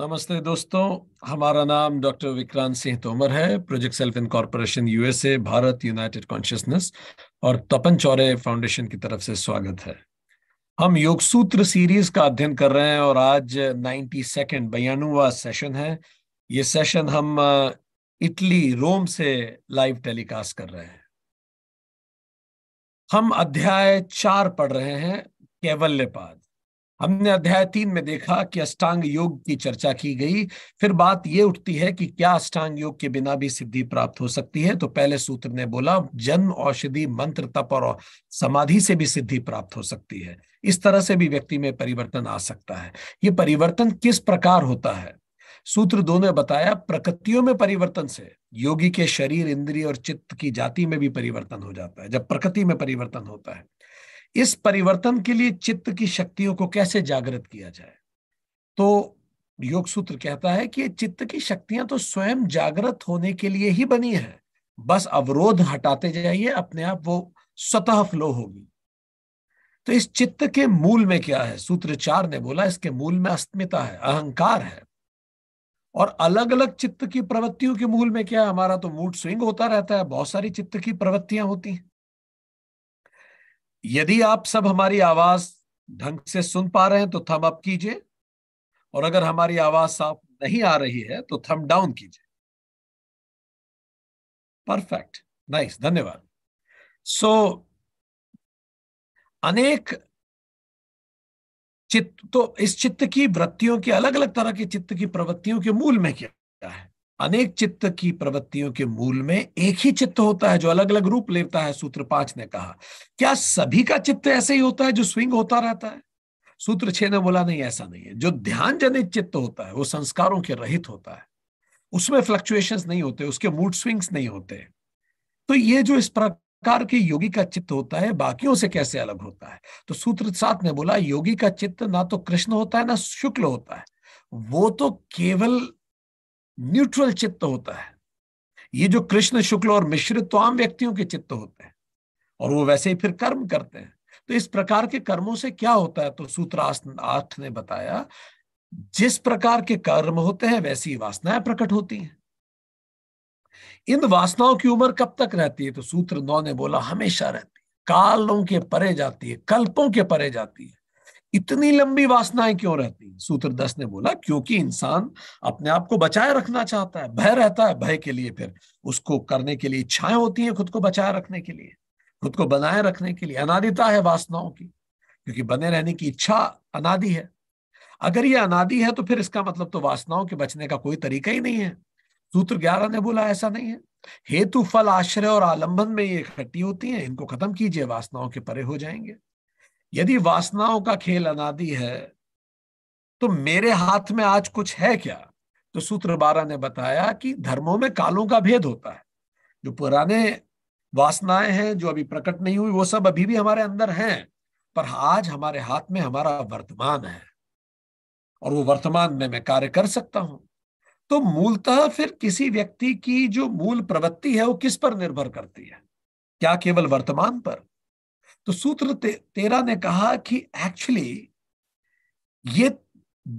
नमस्ते दोस्तों हमारा नाम डॉक्टर विक्रांत सिंह तोमर है project self in corporation USA Bharat united consciousness और तपन चौरे फाउंडेशन की तरफ से स्वागत है हम योग सूत्र सीरीज का अध्ययन कर रहे हैं और आज नाइन्टी सेकेंड बयानवा सेशन है ये सेशन हम इटली रोम से लाइव टेलीकास्ट कर रहे हैं हम अध्याय चार पढ़ रहे हैं कैवल्यपाद हमने अध्याय तीन में देखा कि अष्टांग योग की चर्चा की गई फिर बात यह उठती है कि क्या अष्टांग योग के बिना भी सिद्धि प्राप्त हो सकती है तो पहले सूत्र ने बोला जन्म औषधि मंत्र तप और समाधि से भी सिद्धि प्राप्त हो सकती है इस तरह से भी व्यक्ति में परिवर्तन आ सकता है ये परिवर्तन किस प्रकार होता है सूत्र दो ने बताया प्रकृतियों में परिवर्तन से योगी के शरीर इंद्रिय और चित्त की जाति में भी परिवर्तन हो जाता है जब प्रकृति में परिवर्तन होता है इस परिवर्तन के लिए चित्त की शक्तियों को कैसे जागृत किया जाए तो योग सूत्र कहता है कि चित्त की शक्तियां तो स्वयं जागृत होने के लिए ही बनी है बस अवरोध हटाते जाइए अपने आप वो स्वतः फ्लो होगी तो इस चित्त के मूल में क्या है सूत्रचार ने बोला इसके मूल में अस्मिता है अहंकार है और अलग अलग चित्त की प्रवृत्तियों के मूल में क्या है हमारा तो मूड स्विंग होता रहता है बहुत सारी चित्त की प्रवृत्तियां होती हैं यदि आप सब हमारी आवाज ढंग से सुन पा रहे हैं तो थम अप कीजिए और अगर हमारी आवाज साफ नहीं आ रही है तो थम डाउन कीजिए परफेक्ट नाइस धन्यवाद सो अनेक चित्त तो इस चित्त की वृत्तियों के अलग अलग तरह के चित्त की प्रवृत्तियों के मूल में क्या है अनेक चित्त की प्रवृत्तियों के मूल में एक ही चित्त होता है जो अलग अलग रूप लेता है सूत्र पांच ने कहा क्या सभी का चित्त ऐसे ही होता है जो स्विंग होता रहता है सूत्र छे ने बोला नहीं ऐसा नहीं है जो ध्यान जनित चित्त होता है वो संस्कारों के रहित होता है उसमें फ्लक्चुएशंस नहीं होते उसके मूड स्विंग्स नहीं होते तो ये जो इस प्रकार के योगी का चित्त होता है बाकियों से कैसे अलग होता है तो सूत्र सात ने बोला योगी का चित्त ना तो कृष्ण होता है ना शुक्ल होता है वो तो केवल न्यूट्रल चित्त होता है ये जो कृष्ण शुक्ल और मिश्रित तो आम व्यक्तियों के चित्त होते हैं और वो वैसे ही फिर कर्म करते हैं तो इस प्रकार के कर्मों से क्या होता है तो सूत्र आठ ने बताया जिस प्रकार के कर्म होते हैं वैसी वासनाएं प्रकट होती हैं इन वासनाओं की उम्र कब तक रहती है तो सूत्र नौ ने बोला हमेशा रहती है कालों के परे जाती है कल्पों के परे जाती है इतनी लंबी वासनाएं क्यों रहती है सूत्र दस ने बोला क्योंकि इंसान अपने आप को बचाए रखना चाहता है भय रहता है भय के लिए फिर उसको करने के लिए इच्छाएं होती हैं खुद को बचाए रखने के लिए खुद को बनाए रखने के लिए अनादिता है वासनाओं की क्योंकि बने रहने की इच्छा अनादि है अगर ये अनादि है तो फिर इसका मतलब तो वासनाओं के बचने का कोई तरीका ही नहीं है सूत्र ग्यारह ने बोला ऐसा नहीं है हेतु फल आश्रय और आलंबन में ये इकट्ठी होती है इनको खत्म कीजिए वासनाओं के परे हो जाएंगे यदि वासनाओं का खेल अनादि है तो मेरे हाथ में आज कुछ है क्या तो सूत्र बारह ने बताया कि धर्मों में कालों का भेद होता है जो पुराने वासनाएं हैं जो अभी प्रकट नहीं हुई वो सब अभी भी हमारे अंदर हैं पर आज हमारे हाथ में हमारा वर्तमान है और वो वर्तमान में मैं कार्य कर सकता हूं तो मूलतः फिर किसी व्यक्ति की जो मूल प्रवृत्ति है वो किस पर निर्भर करती है क्या केवल वर्तमान पर तो सूत्र ते, तेरा ने कहा कि एक्चुअली ये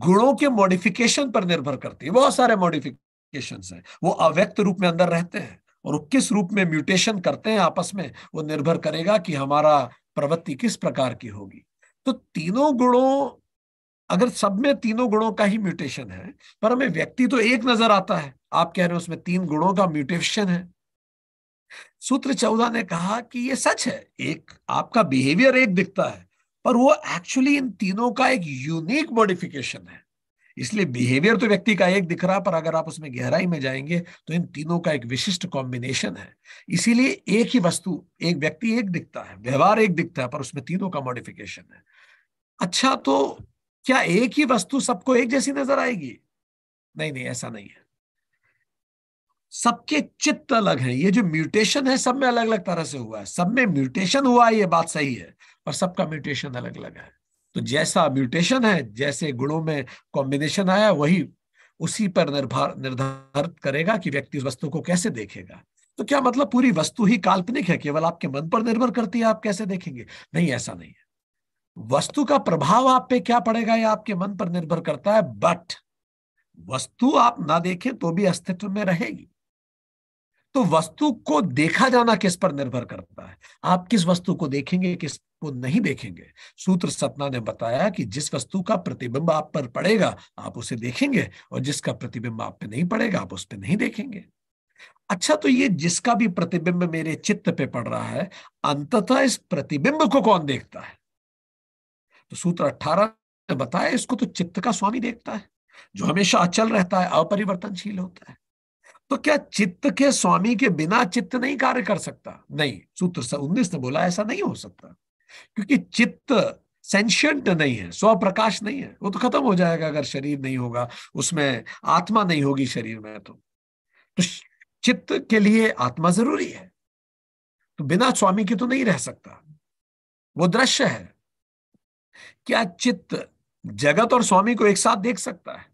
गुणों के मॉडिफिकेशन पर निर्भर करती है बहुत सारे मॉडिफिकेशन है वो अव्यक्त रूप में अंदर रहते हैं और वो किस रूप में म्यूटेशन करते हैं आपस में वो निर्भर करेगा कि हमारा प्रवृत्ति किस प्रकार की होगी तो तीनों गुणों अगर सब में तीनों गुणों का ही म्यूटेशन है पर हमें व्यक्ति तो एक नजर आता है आप कह रहे हो उसमें तीन गुणों का म्यूटेशन है सूत्र चौदह ने कहा कि ये सच है एक आपका बिहेवियर एक दिखता है पर वो एक्चुअली इन तीनों का एक यूनिक मॉडिफिकेशन है इसलिए बिहेवियर तो व्यक्ति का एक दिख रहा पर अगर आप उसमें गहराई में जाएंगे तो इन तीनों का एक विशिष्ट कॉम्बिनेशन है इसीलिए एक ही वस्तु एक व्यक्ति एक दिखता है व्यवहार एक दिखता है पर उसमें तीनों का मॉडिफिकेशन है अच्छा तो क्या एक ही वस्तु सबको एक जैसी नजर आएगी नहीं नहीं ऐसा नहीं है सबके चित्त अलग है ये जो म्यूटेशन है सब में अलग अलग तरह से हुआ है सब में म्यूटेशन हुआ है ये बात सही है पर सबका म्यूटेशन अलग अलग है तो जैसा म्यूटेशन है जैसे गुणों में कॉम्बिनेशन आया वही उसी पर निर्भर निर्धारित करेगा कि व्यक्ति उस वस्तु को कैसे देखेगा तो क्या मतलब पूरी वस्तु ही काल्पनिक है केवल आपके मन पर निर्भर करती है आप कैसे देखेंगे नहीं ऐसा नहीं है वस्तु का प्रभाव आप पे क्या पड़ेगा यह आपके मन पर निर्भर करता है बट वस्तु आप ना देखें तो भी अस्तित्व में रहेगी तो वस्तु को देखा जाना किस पर निर्भर करता है आप किस वस्तु को देखेंगे किस को नहीं देखेंगे सूत्र सपना ने बताया कि जिस वस्तु का प्रतिबिंब आप पर पड़ेगा आप उसे देखेंगे और जिसका प्रतिबिंब आप पे नहीं पड़ेगा आप उस पर नहीं देखेंगे अच्छा तो ये जिसका भी प्रतिबिंब मेरे चित्त पे पड़ रहा है अंततः इस प्रतिबिंब को कौन देखता है तो सूत्र अठारह ने बताया इसको तो चित्त का स्वामी देखता है जो हमेशा अचल रहता है अपरिवर्तनशील होता है तो क्या चित्त के स्वामी के बिना चित्त नहीं कार्य कर सकता नहीं सूत्र उन्नीस ने बोला ऐसा नहीं हो सकता क्योंकि चित्त सेंशियंट नहीं है स्वप्रकाश नहीं है वो तो खत्म हो जाएगा अगर शरीर नहीं होगा उसमें आत्मा नहीं होगी शरीर में तो तो चित्त के लिए आत्मा जरूरी है तो बिना स्वामी के तो नहीं रह सकता वो दृश्य है क्या चित्त जगत और स्वामी को एक साथ देख सकता है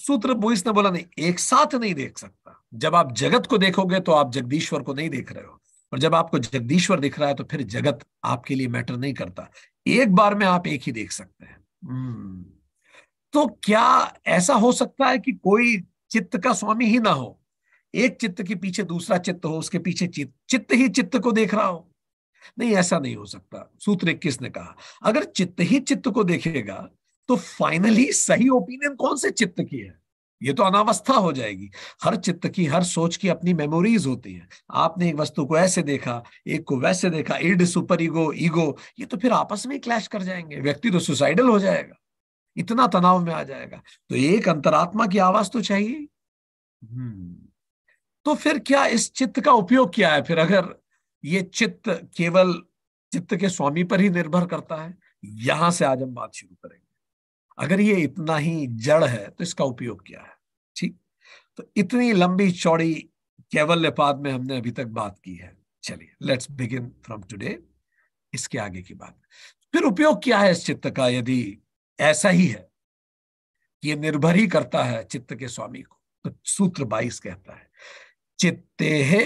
सूत्र बोईस ने बोला नहीं एक साथ नहीं देख सकता जब आप जगत को देखोगे तो आप जगदीश्वर को नहीं देख रहे हो और जब आपको जगदीश्वर दिख रहा है तो फिर जगत आपके लिए मैटर नहीं करता एक बार में आप एक ही देख सकते हैं हम्म। तो क्या ऐसा हो सकता है कि कोई चित्त का स्वामी ही ना हो एक चित्त के पीछे दूसरा चित्त हो उसके पीछे चित्त चित्त ही चित्त को देख रहा हो नहीं ऐसा नहीं हो सकता सूत्र इक्कीस ने कहा अगर चित्त ही चित्त को देखेगा तो फाइनली सही ओपिनियन कौन से चित्त की है ये तो अनावस्था हो जाएगी हर चित्त की हर सोच की अपनी मेमोरीज होती है आपने एक वस्तु को ऐसे देखा एक को वैसे देखा इड सुपर ईगो ईगो ये तो फिर आपस में क्लैश कर जाएंगे व्यक्ति तो सुसाइडल हो जाएगा इतना तनाव में आ जाएगा तो एक अंतरात्मा की आवाज तो चाहिए हम्म। तो फिर क्या इस चित्त का उपयोग किया है फिर अगर ये चित्त केवल चित्त के स्वामी पर ही निर्भर करता है यहां से आज हम बात शुरू करेंगे अगर ये इतना ही जड़ है तो इसका उपयोग क्या है ठीक तो इतनी लंबी चौड़ी केवल लेपाद में हमने अभी तक बात की है चलिए लेट्स बिगिन फ्रॉम टुडे इसके आगे की बात फिर उपयोग क्या है इस चित्त का यदि ऐसा ही है ये निर्भर ही करता है चित्त के स्वामी को तो सूत्र बाईस कहता है चित्ते है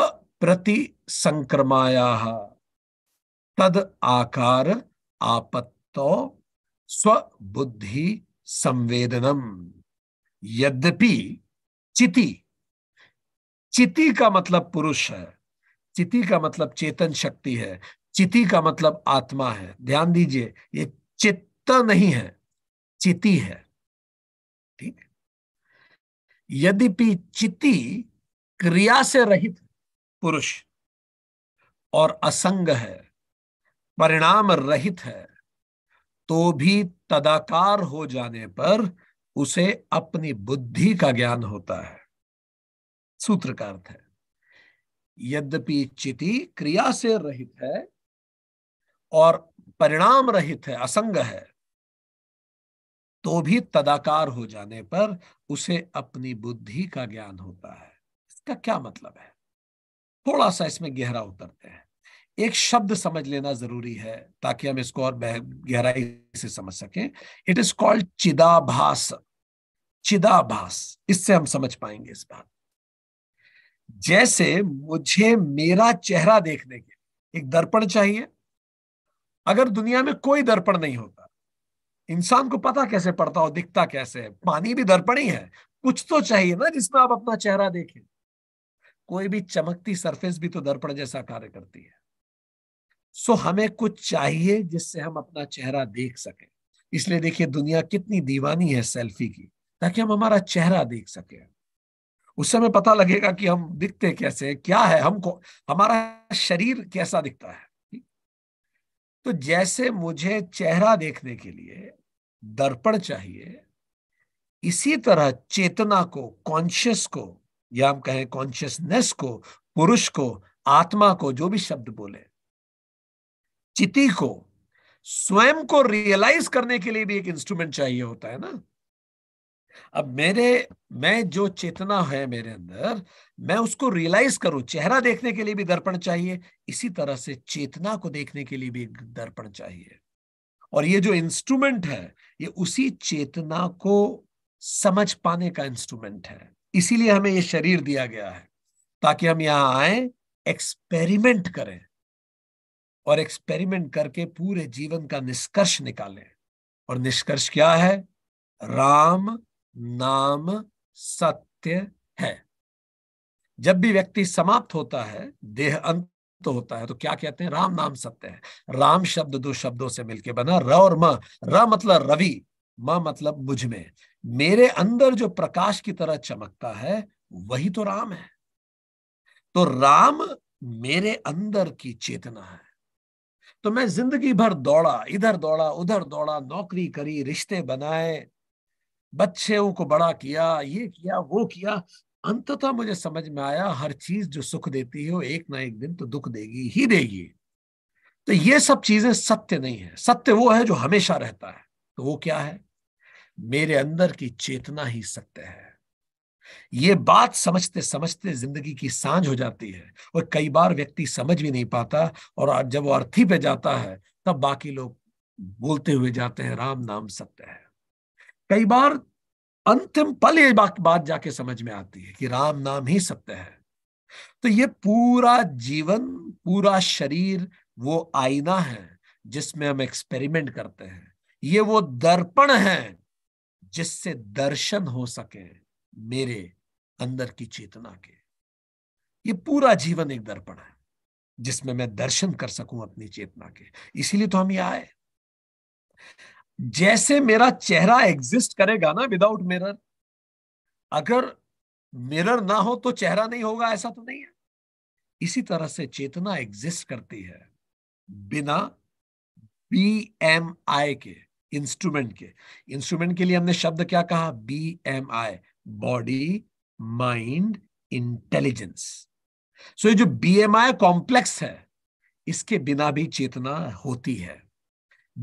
अप्रति संक्रमाया तद आकार आपत्तो स्वबुद्धि संवेदनम यद्यपि चिति चिति का मतलब पुरुष है चिति का मतलब चेतन शक्ति है चिति का मतलब आत्मा है ध्यान दीजिए ये चित्त नहीं है चिति है ठीक यद्यपि चिति क्रिया से रहित पुरुष और असंग है परिणाम रहित है तो भी तदाकार हो जाने पर उसे अपनी बुद्धि का ज्ञान होता है सूत्र का अर्थ है यद्यपि चिति क्रिया से रहित है और परिणाम रहित है असंग है तो भी तदाकार हो जाने पर उसे अपनी बुद्धि का ज्ञान होता है इसका क्या मतलब है थोड़ा सा इसमें गहरा उतरते हैं एक शब्द समझ लेना जरूरी है ताकि हम इसको और गहराई से समझ सकें इट इज कॉल्ड चिदाभास चिदाभास इससे हम समझ पाएंगे इस बात जैसे मुझे मेरा चेहरा देखने के एक दर्पण चाहिए अगर दुनिया में कोई दर्पण नहीं होता इंसान को पता कैसे पड़ता हो दिखता कैसे है पानी भी दर्पण ही है कुछ तो चाहिए ना जिसमें आप अपना चेहरा देखें कोई भी चमकती सरफेस भी तो दर्पण जैसा कार्य करती है सो हमें कुछ चाहिए जिससे हम अपना चेहरा देख सकें इसलिए देखिए दुनिया कितनी दीवानी है सेल्फी की ताकि हम हमारा चेहरा देख सके उस समय पता लगेगा कि हम दिखते कैसे क्या है हमको हमारा शरीर कैसा दिखता है तो जैसे मुझे चेहरा देखने के लिए दर्पण चाहिए इसी तरह चेतना को कॉन्शियस को या हम कहें कॉन्शियसनेस को पुरुष को आत्मा को जो भी शब्द बोले चिति को स्वयं को रियलाइज करने के लिए भी एक इंस्ट्रूमेंट चाहिए होता है ना अब मेरे मैं जो चेतना है मेरे अंदर मैं उसको रियलाइज करूं चेहरा देखने के लिए भी दर्पण चाहिए इसी तरह से चेतना को देखने के लिए भी एक दर्पण चाहिए और ये जो इंस्ट्रूमेंट है ये उसी चेतना को समझ पाने का इंस्ट्रूमेंट है इसीलिए हमें ये शरीर दिया गया है ताकि हम यहां आए एक्सपेरिमेंट करें और एक्सपेरिमेंट करके पूरे जीवन का निष्कर्ष निकालें और निष्कर्ष क्या है राम नाम सत्य है जब भी व्यक्ति समाप्त होता है देह अंत तो होता है तो क्या कहते हैं राम नाम सत्य है राम शब्द दो शब्दों से मिलके बना र और म र मतलब रवि म मतलब मुझ में मेरे अंदर जो प्रकाश की तरह चमकता है वही तो राम है तो राम मेरे अंदर की चेतना है तो मैं जिंदगी भर दौड़ा इधर दौड़ा उधर दौड़ा नौकरी करी रिश्ते बनाए बच्चों को बड़ा किया ये किया वो किया अंततः मुझे समझ में आया हर चीज जो सुख देती है वो एक ना एक दिन तो दुख देगी ही देगी तो ये सब चीजें सत्य नहीं है सत्य वो है जो हमेशा रहता है तो वो क्या है मेरे अंदर की चेतना ही सत्य है ये बात समझते समझते जिंदगी की सांझ हो जाती है और कई बार व्यक्ति समझ भी नहीं पाता और जब वो अर्थी पे जाता है तब बाकी लोग बोलते हुए जाते हैं राम नाम सत्य है कई बार अंतिम पल ये बात बात जाके समझ में आती है कि राम नाम ही सत्य है तो ये पूरा जीवन पूरा शरीर वो आईना है जिसमें हम एक्सपेरिमेंट करते हैं ये वो दर्पण है जिससे दर्शन हो सके मेरे अंदर की चेतना के ये पूरा जीवन एक दर्पण है जिसमें मैं दर्शन कर सकूं अपनी चेतना के इसीलिए तो हम यहां आए जैसे मेरा चेहरा एग्जिस्ट करेगा ना विदाउट मिरर अगर मिरर ना हो तो चेहरा नहीं होगा ऐसा तो नहीं है इसी तरह से चेतना एग्जिस्ट करती है बिना बी एम आई के इंस्ट्रूमेंट के इंस्ट्रूमेंट के लिए हमने शब्द क्या कहा B M I body mind intelligence so ये जो बीएमआई कॉम्प्लेक्स है इसके बिना भी चेतना होती है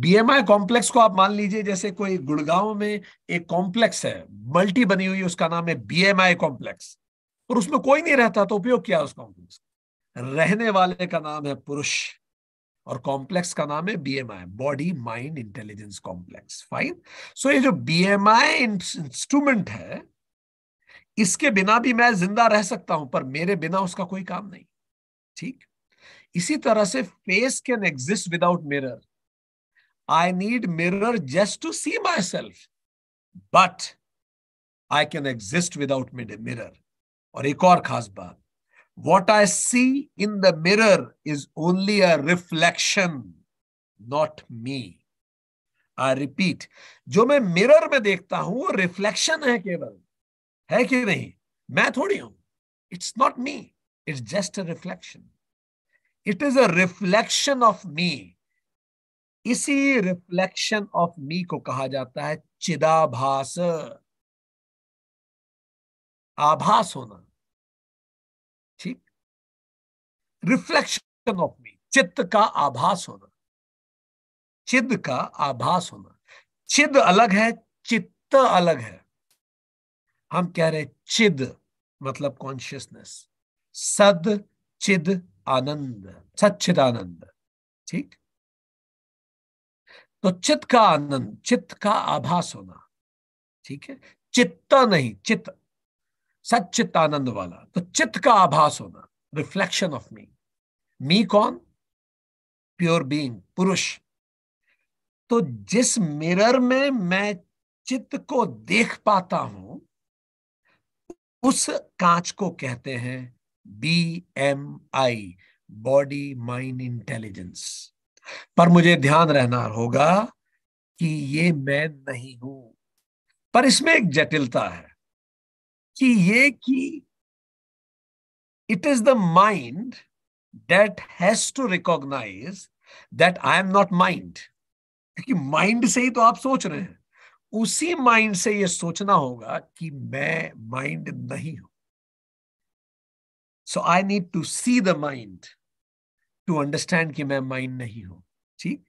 बीएमआई कॉम्प्लेक्स को आप मान लीजिए जैसे कोई गुड़गांव में एक कॉम्प्लेक्स है मल्टी बनी हुई उसका नाम है बीएमआई कॉम्प्लेक्स और उसमें कोई नहीं रहता तो उपयोग किया उस कॉम्प्लेक्स रहने वाले का नाम है पुरुष और कॉम्प्लेक्स का नाम है BMI body mind intelligence complex fine so ये जो बीएमआई इंस्ट्रूमेंट है इसके बिना भी मैं जिंदा रह सकता हूं पर मेरे बिना उसका कोई काम नहीं ठीक इसी तरह से face can exist without mirror I need mirror just to see my self but I can exist without mirror और एक और खास बात what I see in the mirror is only a reflection not me I repeat जो मैं mirror में देखता हूं वो रिफ्लेक्शन है केवल है कि नहीं मैं थोड़ी हूं it's not me it's just a reflection it is a reflection of me इसी रिफ्लेक्शन ऑफ मी को कहा जाता है चिदाभास आभास होना ठीक रिफ्लेक्शन ऑफ मी चित्त का आभास होना चिद का आभास होना चिद अलग है चित्त अलग है हम कह रहे चिद मतलब कॉन्शियसनेस सद चिद आनंद सचिद आनंद ठीक तो चित्त का आनंद चित्त का आभास होना ठीक है चित्ता नहीं चित्त सचित आनंद वाला तो चित्त का आभास होना रिफ्लेक्शन ऑफ मी मी कौन प्योर बीइंग पुरुष तो जिस मिरर में मैं चित्त को देख पाता हूं उस कांच को कहते हैं B M I body mind intelligence पर मुझे ध्यान रहना होगा कि ये मैं नहीं हूं पर इसमें एक जटिलता है कि ये कि it is the mind that has to recognise that I am not mind क्योंकि माइंड से ही तो आप सोच रहे हैं उसी माइंड से ये सोचना होगा कि मैं माइंड नहीं हूं so I need to see the mind to understand कि मैं माइंड नहीं हूं ठीक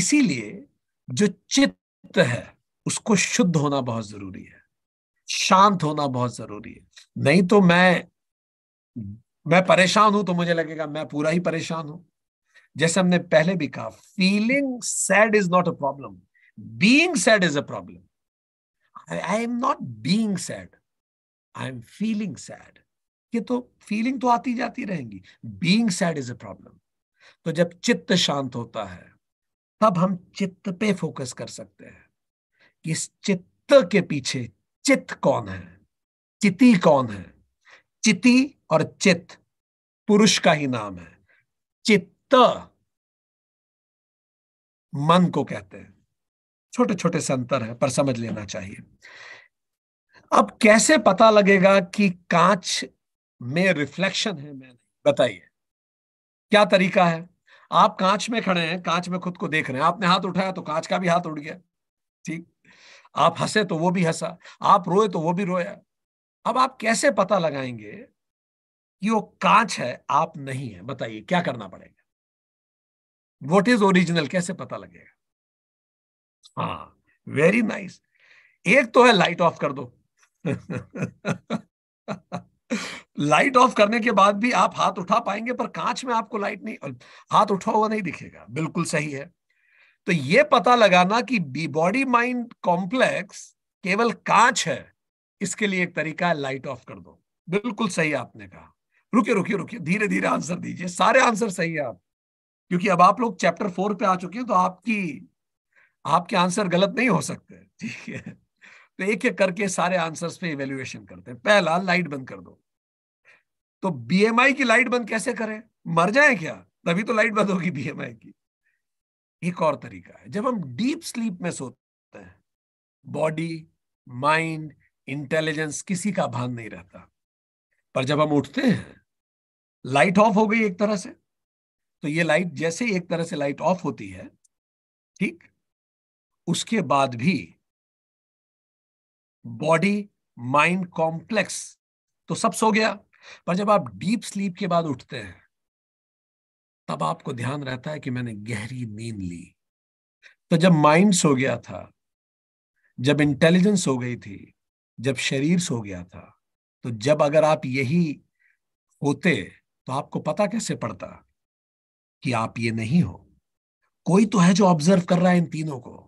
इसीलिए जो चित्त है उसको शुद्ध होना बहुत जरूरी है शांत होना बहुत जरूरी है नहीं तो मैं मैं परेशान हूं तो मुझे लगेगा मैं पूरा ही परेशान हूं जैसे हमने पहले भी कहा feeling sad is not a problem Being sad is a problem. I, I am not being sad. I am feeling sad ये तो फीलिंग तो आती जाती रहेंगी Being sad is a problem तो जब चित्त शांत होता है तब हम चित्त पे फोकस कर सकते हैं कि इस चित्त के पीछे चित्त कौन है चिति कौन है चिति और चित्त पुरुष का ही नाम है चित्त मन को कहते हैं छोटे छोटे से अंतर है पर समझ लेना चाहिए अब कैसे पता लगेगा कि कांच में रिफ्लेक्शन है मैं बताइए क्या तरीका है आप कांच में खड़े हैं कांच में खुद को देख रहे हैं आपने हाथ उठाया तो कांच का भी हाथ उठ गया ठीक आप हंसे तो वो भी हंसा आप रोए तो वो भी रोया अब आप कैसे पता लगाएंगे कि वो कांच है आप नहीं है बताइए क्या करना पड़ेगा वॉट इज ओरिजिनल कैसे पता लगेगा हाँ वेरी नाइस एक तो है लाइट ऑफ कर दो लाइट ऑफ करने के बाद भी आप हाथ उठा पाएंगे पर कांच में आपको लाइट नहीं हाथ उठा हुआ नहीं दिखेगा बिल्कुल सही है तो ये पता लगाना कि बी बॉडी माइंड कॉम्प्लेक्स केवल कांच है इसके लिए एक तरीका है लाइट ऑफ कर दो बिल्कुल सही आपने कहा रुकिए रुकिए रुकिए धीरे धीरे आंसर दीजिए सारे आंसर सही है आप क्योंकि अब आप लोग चैप्टर फोर पे आ चुके हैं तो आपकी आपके आंसर गलत नहीं हो सकते ठीक है तो एक एक करके सारे आंसर्स पे इवेल्युएशन करते हैं पहला लाइट बंद कर दो तो बीएमआई की लाइट बंद कैसे करें मर जाए क्या तभी तो लाइट बंद होगी बीएमआई की एक और तरीका है जब हम डीप स्लीप में सोते हैं बॉडी माइंड इंटेलिजेंस किसी का भान नहीं रहता पर जब हम उठते हैं लाइट ऑफ हो गई एक तरह से तो ये लाइट जैसे एक तरह से लाइट ऑफ होती है ठीक उसके बाद भी बॉडी माइंड कॉम्प्लेक्स तो सब सो गया पर जब आप डीप स्लीप के बाद उठते हैं तब आपको ध्यान रहता है कि मैंने गहरी नींद ली तो जब माइंड सो गया था जब इंटेलिजेंस हो गई थी जब शरीर सो गया था तो जब अगर आप यही होते तो आपको पता कैसे पड़ता कि आप ये नहीं हो कोई तो है जो ऑब्जर्व कर रहा है इन तीनों को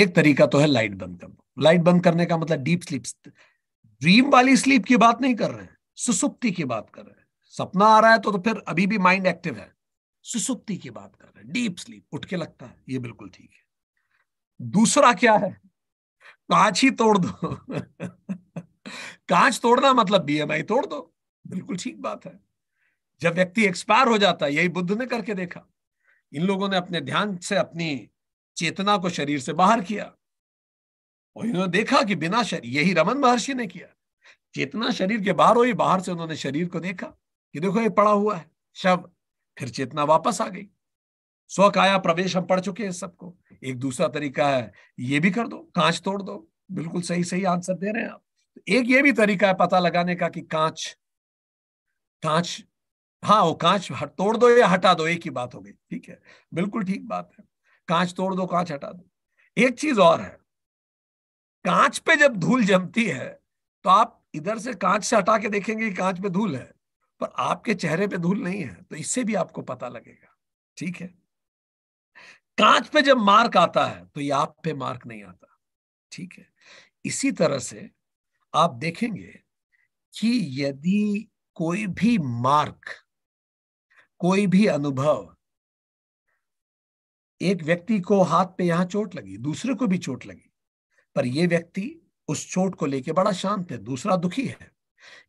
एक तरीका तो है लाइट बंद करना लाइट बंद करने का मतलब डीप स्लीप ड्रीम वाली स्लीप की बात नहीं कर रहे हैं सुसुप्ति की बात कर रहे हैं सपना आ रहा है तो, तो फिर अभी भी माइंड एक्टिव है सुसुप्ति की बात कर रहे हैं डीप स्लीप उठ के लगता है ये बिल्कुल ठीक है दूसरा क्या है कांच ही तोड़ दो कांच तोड़ना मतलब बीएमआई तोड़ दो बिल्कुल ठीक बात है जब व्यक्ति एक्सपायर हो जाता है यही बुद्ध ने करके देखा इन लोगों ने अपने ध्यान से अपनी चेतना को शरीर से बाहर किया और इन्होंने देखा कि बिना शरीर यही रमन महर्षि ने किया चेतना शरीर के बाहर हुई बाहर से उन्होंने शरीर को देखा कि देखो ये पड़ा हुआ है शव फिर चेतना वापस आ गई स्वकाया प्रवेश हम पढ़ चुके हैं सबको एक दूसरा तरीका है ये भी कर दो कांच तोड़ दो बिल्कुल सही सही आंसर दे रहे हैं आप तो एक ये भी तरीका है पता लगाने का कि कांच कांच हाँ वो कांच तोड़ दो या हटा दो एक ही बात हो गई ठीक है बिल्कुल ठीक बात है कांच तोड़ दो कांच हटा दो एक चीज और है कांच पे जब धूल जमती है तो आप इधर से कांच से हटा के देखेंगे कि कांच पे धूल है पर आपके चेहरे पे धूल नहीं है तो इससे भी आपको पता लगेगा ठीक है कांच पे जब मार्क आता है तो ये आप पे मार्क नहीं आता ठीक है इसी तरह से आप देखेंगे कि यदि कोई भी मार्क कोई भी अनुभव एक व्यक्ति को हाथ पे यहां चोट लगी दूसरे को भी चोट लगी पर यह व्यक्ति उस चोट को लेके बड़ा शांत है दूसरा दुखी है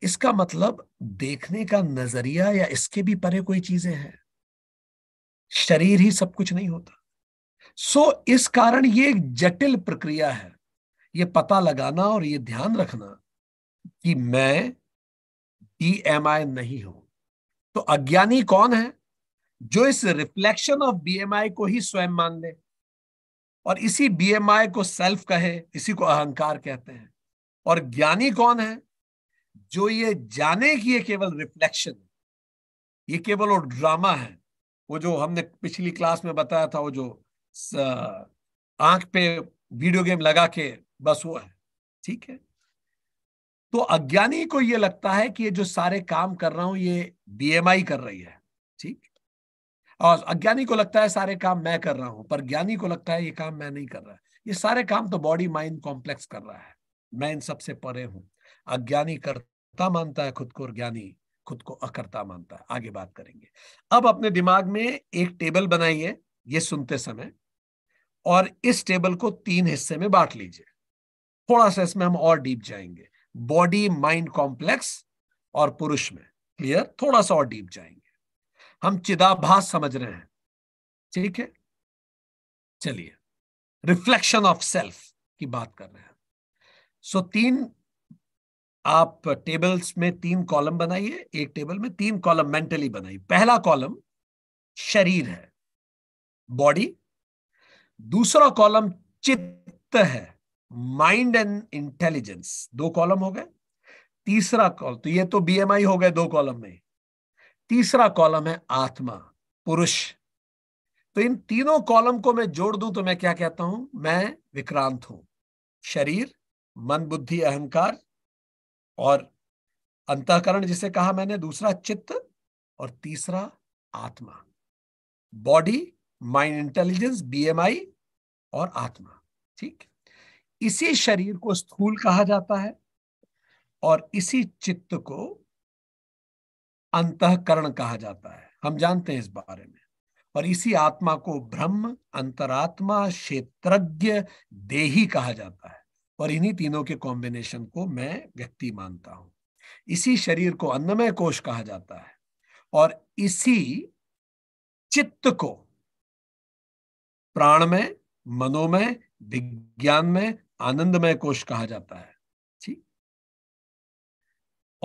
इसका मतलब देखने का नजरिया या इसके भी परे कोई चीजें हैं शरीर ही सब कुछ नहीं होता सो इस कारण ये एक जटिल प्रक्रिया है ये पता लगाना और ये ध्यान रखना कि मैं ई एम आई नहीं हूं तो अज्ञानी कौन है जो इस रिफ्लेक्शन ऑफ बीएमआई को ही स्वयं मान ले और इसी बीएमआई को सेल्फ कहे इसी को अहंकार कहते हैं और ज्ञानी कौन है जो ये जाने कि ये केवल रिफ्लेक्शन है ये केवल वो ड्रामा है वो जो हमने पिछली क्लास में बताया था वो जो आंख पे वीडियो गेम लगा के बस वो है ठीक है तो अज्ञानी को ये लगता है कि ये जो सारे काम कर रहा हूं ये बीएमआई कर रही है ठीक और अज्ञानी को लगता है सारे काम मैं कर रहा हूं पर ज्ञानी को लगता है ये काम मैं नहीं कर रहा ये सारे काम तो बॉडी माइंड कॉम्प्लेक्स कर रहा है मैं इन सबसे परे हूं अज्ञानी करता मानता है खुद को और ज्ञानी खुद को अकर्ता मानता है आगे बात करेंगे अब अपने दिमाग में एक टेबल बनाइए ये सुनते समय और इस टेबल को तीन हिस्से में बांट लीजिए थोड़ा सा इसमें हम और डीप जाएंगे बॉडी माइंड कॉम्प्लेक्स और पुरुष में क्लियर थोड़ा सा और डीप जाएंगे हम चिदाभास समझ रहे हैं ठीक है चलिए रिफ्लेक्शन ऑफ सेल्फ की बात कर रहे हैं सो तीन आप टेबल्स में तीन कॉलम बनाइए एक टेबल में तीन कॉलम मेंटली बनाइए पहला कॉलम शरीर है बॉडी दूसरा कॉलम चित्त है माइंड एंड इंटेलिजेंस दो कॉलम हो गए तीसरा कॉलम तो ये तो बीएमआई हो गए दो कॉलम में तीसरा कॉलम है आत्मा पुरुष तो इन तीनों कॉलम को मैं जोड़ दूं तो मैं क्या कहता हूं मैं विक्रांत हूं शरीर मन बुद्धि अहंकार और अंतकरण जिसे कहा मैंने दूसरा चित्त और तीसरा आत्मा बॉडी माइंड इंटेलिजेंस बीएमआई और आत्मा ठीक इसी शरीर को स्थूल कहा जाता है और इसी चित्त को अंतकरण कहा जाता है हम जानते हैं इस बारे में और इसी आत्मा को ब्रह्म अंतरात्मा क्षेत्रज्ञ देही कहा जाता है और इन्हीं तीनों के कॉम्बिनेशन को मैं व्यक्ति मानता हूं इसी शरीर को अन्नमय कोश कहा जाता है और इसी चित्त को प्राणमय मनोमय विज्ञानमय आनंदमय कोश कहा जाता है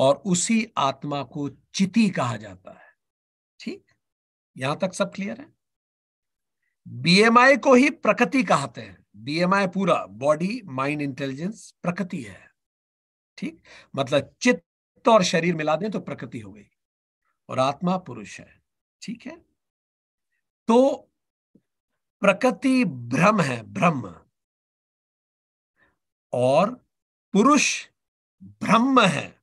और उसी आत्मा को चिति कहा जाता है ठीक यहां तक सब क्लियर है बीएमआई को ही प्रकृति कहते हैं बीएमआई पूरा बॉडी माइंड इंटेलिजेंस प्रकृति है ठीक मतलब चित्त और शरीर मिला दें तो प्रकृति हो गई और आत्मा पुरुष है ठीक है तो प्रकृति भ्रम है ब्रह्म और पुरुष ब्रह्म है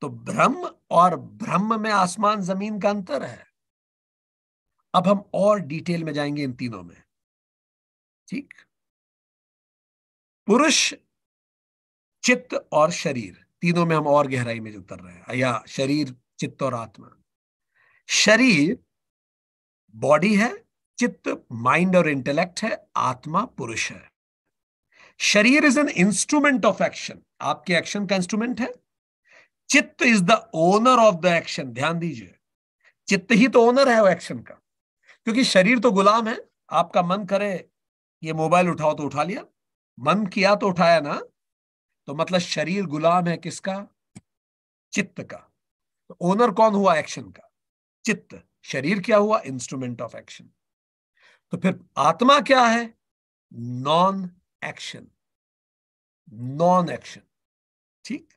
तो ब्रह्म और ब्रह्म में आसमान जमीन का अंतर है अब हम और डिटेल में जाएंगे इन तीनों में ठीक पुरुष चित्त और शरीर तीनों में हम और गहराई में उतर रहे हैं या शरीर चित्त और आत्मा शरीर बॉडी है चित्त माइंड और इंटेलेक्ट है आत्मा पुरुष है शरीर is an instrument of action आपके एक्शन का इंस्ट्रूमेंट है चित्त is the owner of the action ध्यान दीजिए चित्त ही तो ओनर है वो एक्शन का क्योंकि शरीर तो गुलाम है आपका मन करे ये मोबाइल उठाओ तो उठा लिया मन किया तो उठाया ना तो मतलब शरीर गुलाम है किसका चित्त का तो ओनर कौन हुआ एक्शन का चित्त शरीर क्या हुआ इंस्ट्रूमेंट ऑफ एक्शन तो फिर आत्मा क्या है नॉन एक्शन नॉन एक्शन ठीक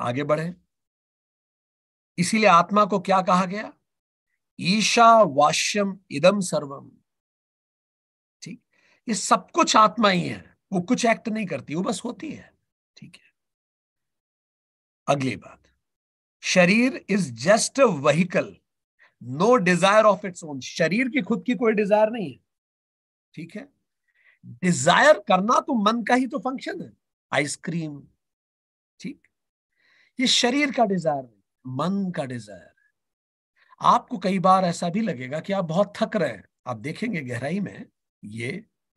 आगे बढ़े इसीलिए आत्मा को क्या कहा गया ईशा वाष्यम इदम सर्वम ठीक ये सब कुछ आत्मा ही है वो कुछ एक्ट नहीं करती वो बस होती है ठीक है अगली बात शरीर is just a vehicle no desire of its own शरीर की खुद की कोई डिजायर नहीं है ठीक है डिजायर करना तो मन का ही तो फंक्शन है आइसक्रीम ठीक ये शरीर का डिजायर नहीं मन का डिजायर है आपको कई बार ऐसा भी लगेगा कि आप बहुत थक रहे हैं आप देखेंगे गहराई में ये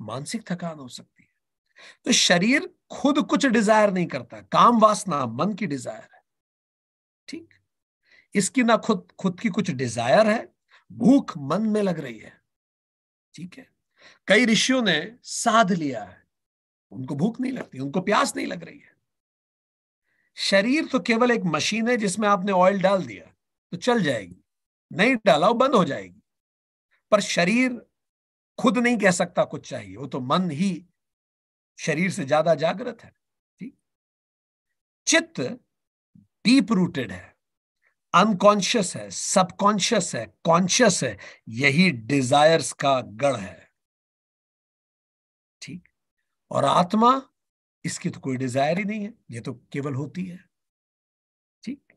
मानसिक थकान हो सकती है तो शरीर खुद कुछ डिजायर नहीं करता काम वासना मन की डिजायर है ठीक इसकी ना खुद खुद की कुछ डिजायर है भूख मन में लग रही है ठीक है कई ऋषियों ने साध लिया है उनको भूख नहीं लगती उनको प्यास नहीं लग रही है शरीर तो केवल एक मशीन है जिसमें आपने ऑयल डाल दिया तो चल जाएगी नहीं डाला वो बंद हो जाएगी पर शरीर खुद नहीं कह सकता कुछ चाहिए वो तो मन ही शरीर से ज्यादा जागृत है ठीक चित्त डीप रूटेड है अनकॉन्शियस है सबकॉन्शियस है कॉन्शियस है यही डिजायर्स का गढ़ है ठीक और आत्मा इसकी तो कोई डिजायर ही नहीं है ये तो केवल होती है ठीक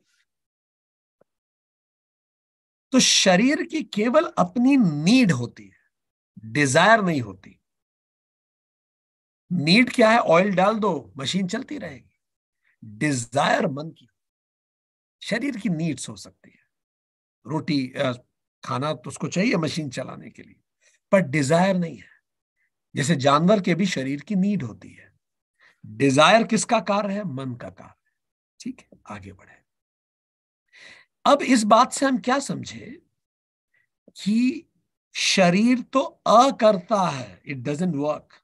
तो शरीर की केवल अपनी नीड होती है डिजायर नहीं होती नीड क्या है ऑयल डाल दो मशीन चलती रहेगी डिजायर मन की शरीर की नीड्स हो सकती है रोटी खाना तो उसको चाहिए मशीन चलाने के लिए पर डिजायर नहीं है जैसे जानवर के भी शरीर की नीड होती है डिजायर किसका कार्य है मन का कार्य है ठीक है आगे बढ़े अब इस बात से हम क्या समझे कि शरीर तो अ करता है इट डजेंट वर्क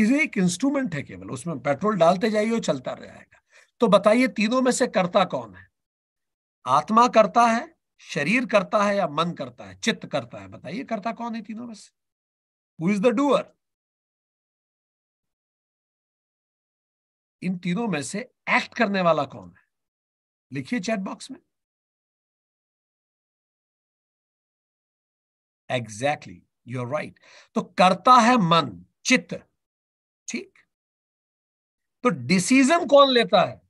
इसे एक इंस्ट्रूमेंट है केवल उसमें पेट्रोल डालते जाइए और चलता रहेगा तो बताइए तीनों में से करता कौन है आत्मा करता है शरीर करता है या मन करता है चित्त करता है बताइए करता कौन है तीनों में से हु इज द डूअर इन तीनों में से एक्ट करने वाला कौन है लिखिए चैट बॉक्स में एग्जैक्टली यू आर राइट तो करता है मन चित्त ठीक तो डिसीजन कौन लेता है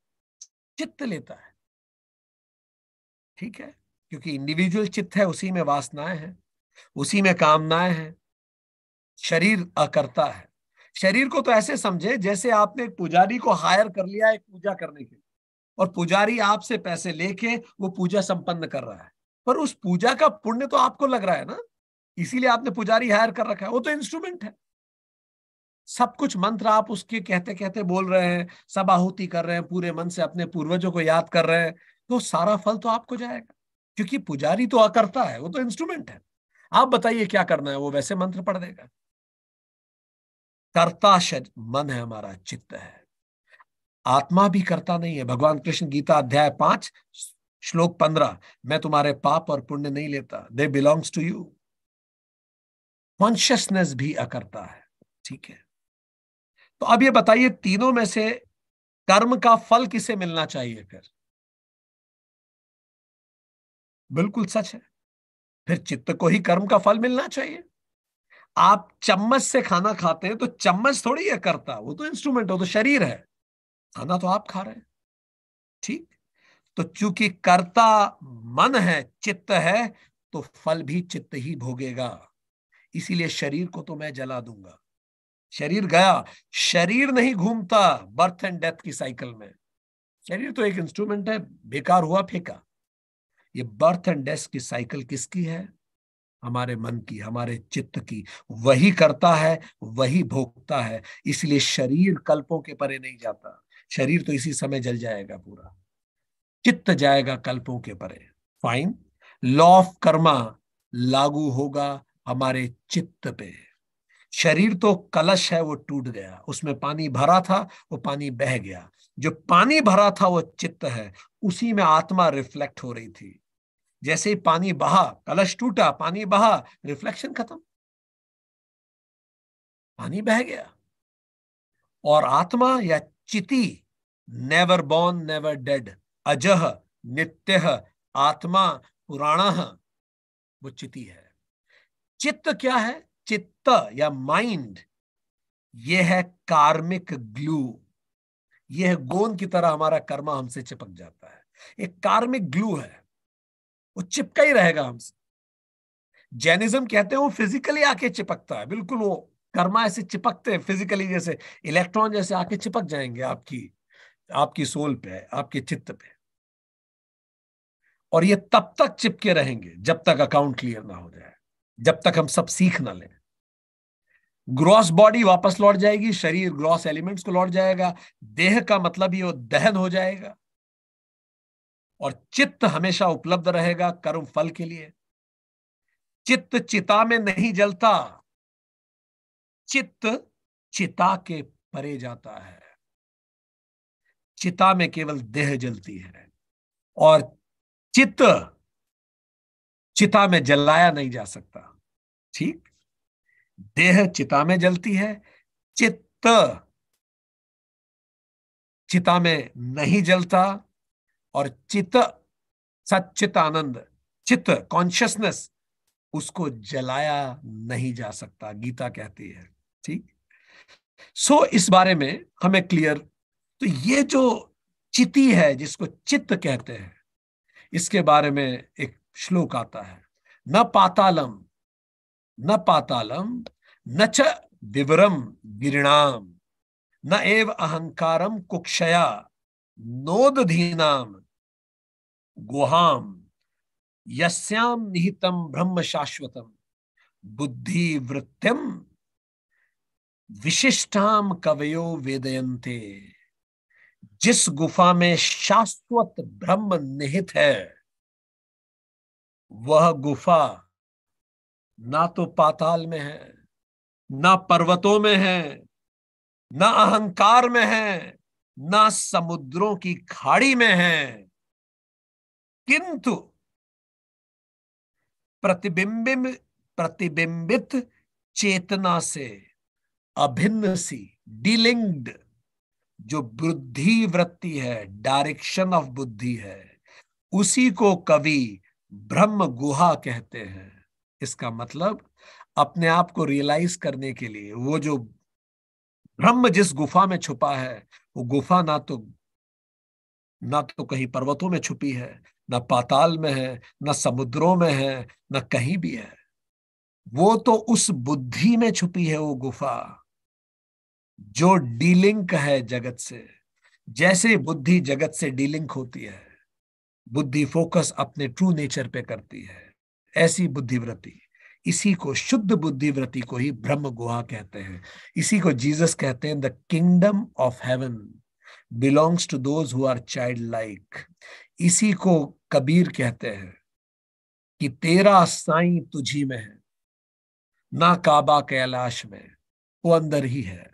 चित्त लेता है ठीक है क्योंकि इंडिविजुअल चित्त है उसी में वासनाएं हैं उसी में कामनाएं हैं शरीर अकर्ता है शरीर को तो ऐसे समझे जैसे आपने एक पुजारी को हायर कर लिया एक पूजा करने के लिए और पुजारी आपसे पैसे लेके वो पूजा संपन्न कर रहा है पर उस पूजा का पुण्य तो आपको लग रहा है ना इसीलिए आपने पुजारी हायर कर रखा है वो तो इंस्ट्रूमेंट है सब कुछ मंत्र आप उसके कहते कहते बोल रहे हैं सब आहुति कर रहे हैं पूरे मन से अपने पूर्वजों को याद कर रहे हैं तो सारा फल तो आपको जाएगा क्योंकि पुजारी तो आकर्ता है वो तो इंस्ट्रूमेंट है आप बताइए क्या करना है वो वैसे मंत्र पढ़ देगा कर्ता शज मन है हमारा चित्त है आत्मा भी करता नहीं है भगवान कृष्ण गीता अध्याय पांच श्लोक पंद्रह मैं तुम्हारे पाप और पुण्य नहीं लेता they belongs to you consciousness भी अकर्ता है ठीक है तो अब ये बताइए तीनों में से कर्म का फल किसे मिलना चाहिए फिर बिल्कुल सच है फिर चित्त को ही कर्म का फल मिलना चाहिए आप चम्मच से खाना खाते हैं तो चम्मच थोड़ी है करता वो तो इंस्ट्रूमेंट हो तो शरीर है खाना तो आप खा रहे हैं ठीक तो चूंकि कर्ता मन है चित्त है तो फल भी चित्त ही भोगेगा इसीलिए शरीर को तो मैं जला दूंगा शरीर गया शरीर नहीं घूमता बर्थ एंड डेथ की साइकिल में शरीर तो एक इंस्ट्रूमेंट है बेकार हुआ फेंका ये बर्थ एंड डेथ की साइकिल किसकी है हमारे मन की हमारे चित्त की वही करता है वही भोगता है इसलिए शरीर कल्पों के परे नहीं जाता शरीर तो इसी समय जल जाएगा पूरा चित्त जाएगा कल्पों के परे फाइन लॉ ऑफ कर्मा लागू होगा हमारे चित्त पे शरीर तो कलश है वो टूट गया उसमें पानी भरा था वो पानी बह गया जो पानी भरा था वो चित्त है उसी में आत्मा रिफ्लेक्ट हो रही थी जैसे ही पानी बहा कलश टूटा पानी बहा रिफ्लेक्शन खत्म पानी बह गया और आत्मा या चिति नेवर बॉर्न नेवर डेड अजह नित्य आत्मा पुराण वो चिति है चित्त क्या है चित्त या माइंड ये है कार्मिक ग्लू यह गोंद की तरह हमारा कर्मा हमसे चिपक जाता है एक कार्मिक ग्लू है वो चिपका ही रहेगा हमसे जैनिज्म कहते हैं वो फिजिकली आके चिपकता है बिल्कुल वो कर्मा ऐसे चिपकते हैं फिजिकली जैसे इलेक्ट्रॉन जैसे आके चिपक जाएंगे आपकी आपकी सोल पे आपके चित्त पे और ये तब तक चिपके रहेंगे जब तक अकाउंट क्लियर ना हो जाए जब तक हम सब सीख ना लें ग्रॉस बॉडी वापस लौट जाएगी शरीर ग्रॉस एलिमेंट्स को लौट जाएगा देह का मतलब ये दहन हो जाएगा और चित्त हमेशा उपलब्ध रहेगा कर्म फल के लिए चित्त चिता में नहीं जलता चित्त चिता के परे जाता है चिता में केवल देह जलती है और चित्त चिता में जलाया नहीं जा सकता ठीक देह चिता में जलती है चित्त चिता में नहीं जलता और चित सचित आनंद चित कॉन्शियसनेस उसको जलाया नहीं जा सकता गीता कहती है ठीक सो so, इस बारे में हमें क्लियर तो ये जो चिति है जिसको चित्त कहते हैं इसके बारे में एक श्लोक आता है न पातालम न पातालम न च विवरम गिरणाम न एव अहंकारम कुक्षया नोदधीनाम गुहाम यस्याम निहितम ब्रह्म शाश्वतम बुद्धि वृत्तिम विशिष्टाम कवयो वेदयंते जिस गुफा में शाश्वत ब्रह्म निहित है वह गुफा ना तो पाताल में है ना पर्वतों में है ना अहंकार में है ना समुद्रों की खाड़ी में है किंतु प्रतिबिंबित प्रतिबिंबित चेतना से अभिन्न सी डिलिंग्ड जो बुद्धि वृत्ति है डायरेक्शन ऑफ बुद्धि है उसी को कवि ब्रह्म गुहा कहते हैं इसका मतलब अपने आप को रियलाइज करने के लिए वो जो ब्रह्म जिस गुफा में छुपा है वो गुफा ना तो ना तो कहीं पर्वतों में छुपी है ना पाताल में है ना समुद्रों में है ना कहीं भी है वो तो उस बुद्धि में छुपी है वो गुफा जो डीलिंक है जगत से जैसे बुद्धि जगत से डीलिंक होती है बुद्धि फोकस अपने ट्रू नेचर पे करती है ऐसी बुद्धिवृत्ति इसी को शुद्ध बुद्धि व्रति को ही ब्रह्म गुहा कहते हैं इसी को जीसस कहते हैं the kingdom of heaven belongs to those who are child like इसी को कबीर कहते हैं कि तेरा साई तुझी में है ना काबा कैलाश में वो अंदर ही है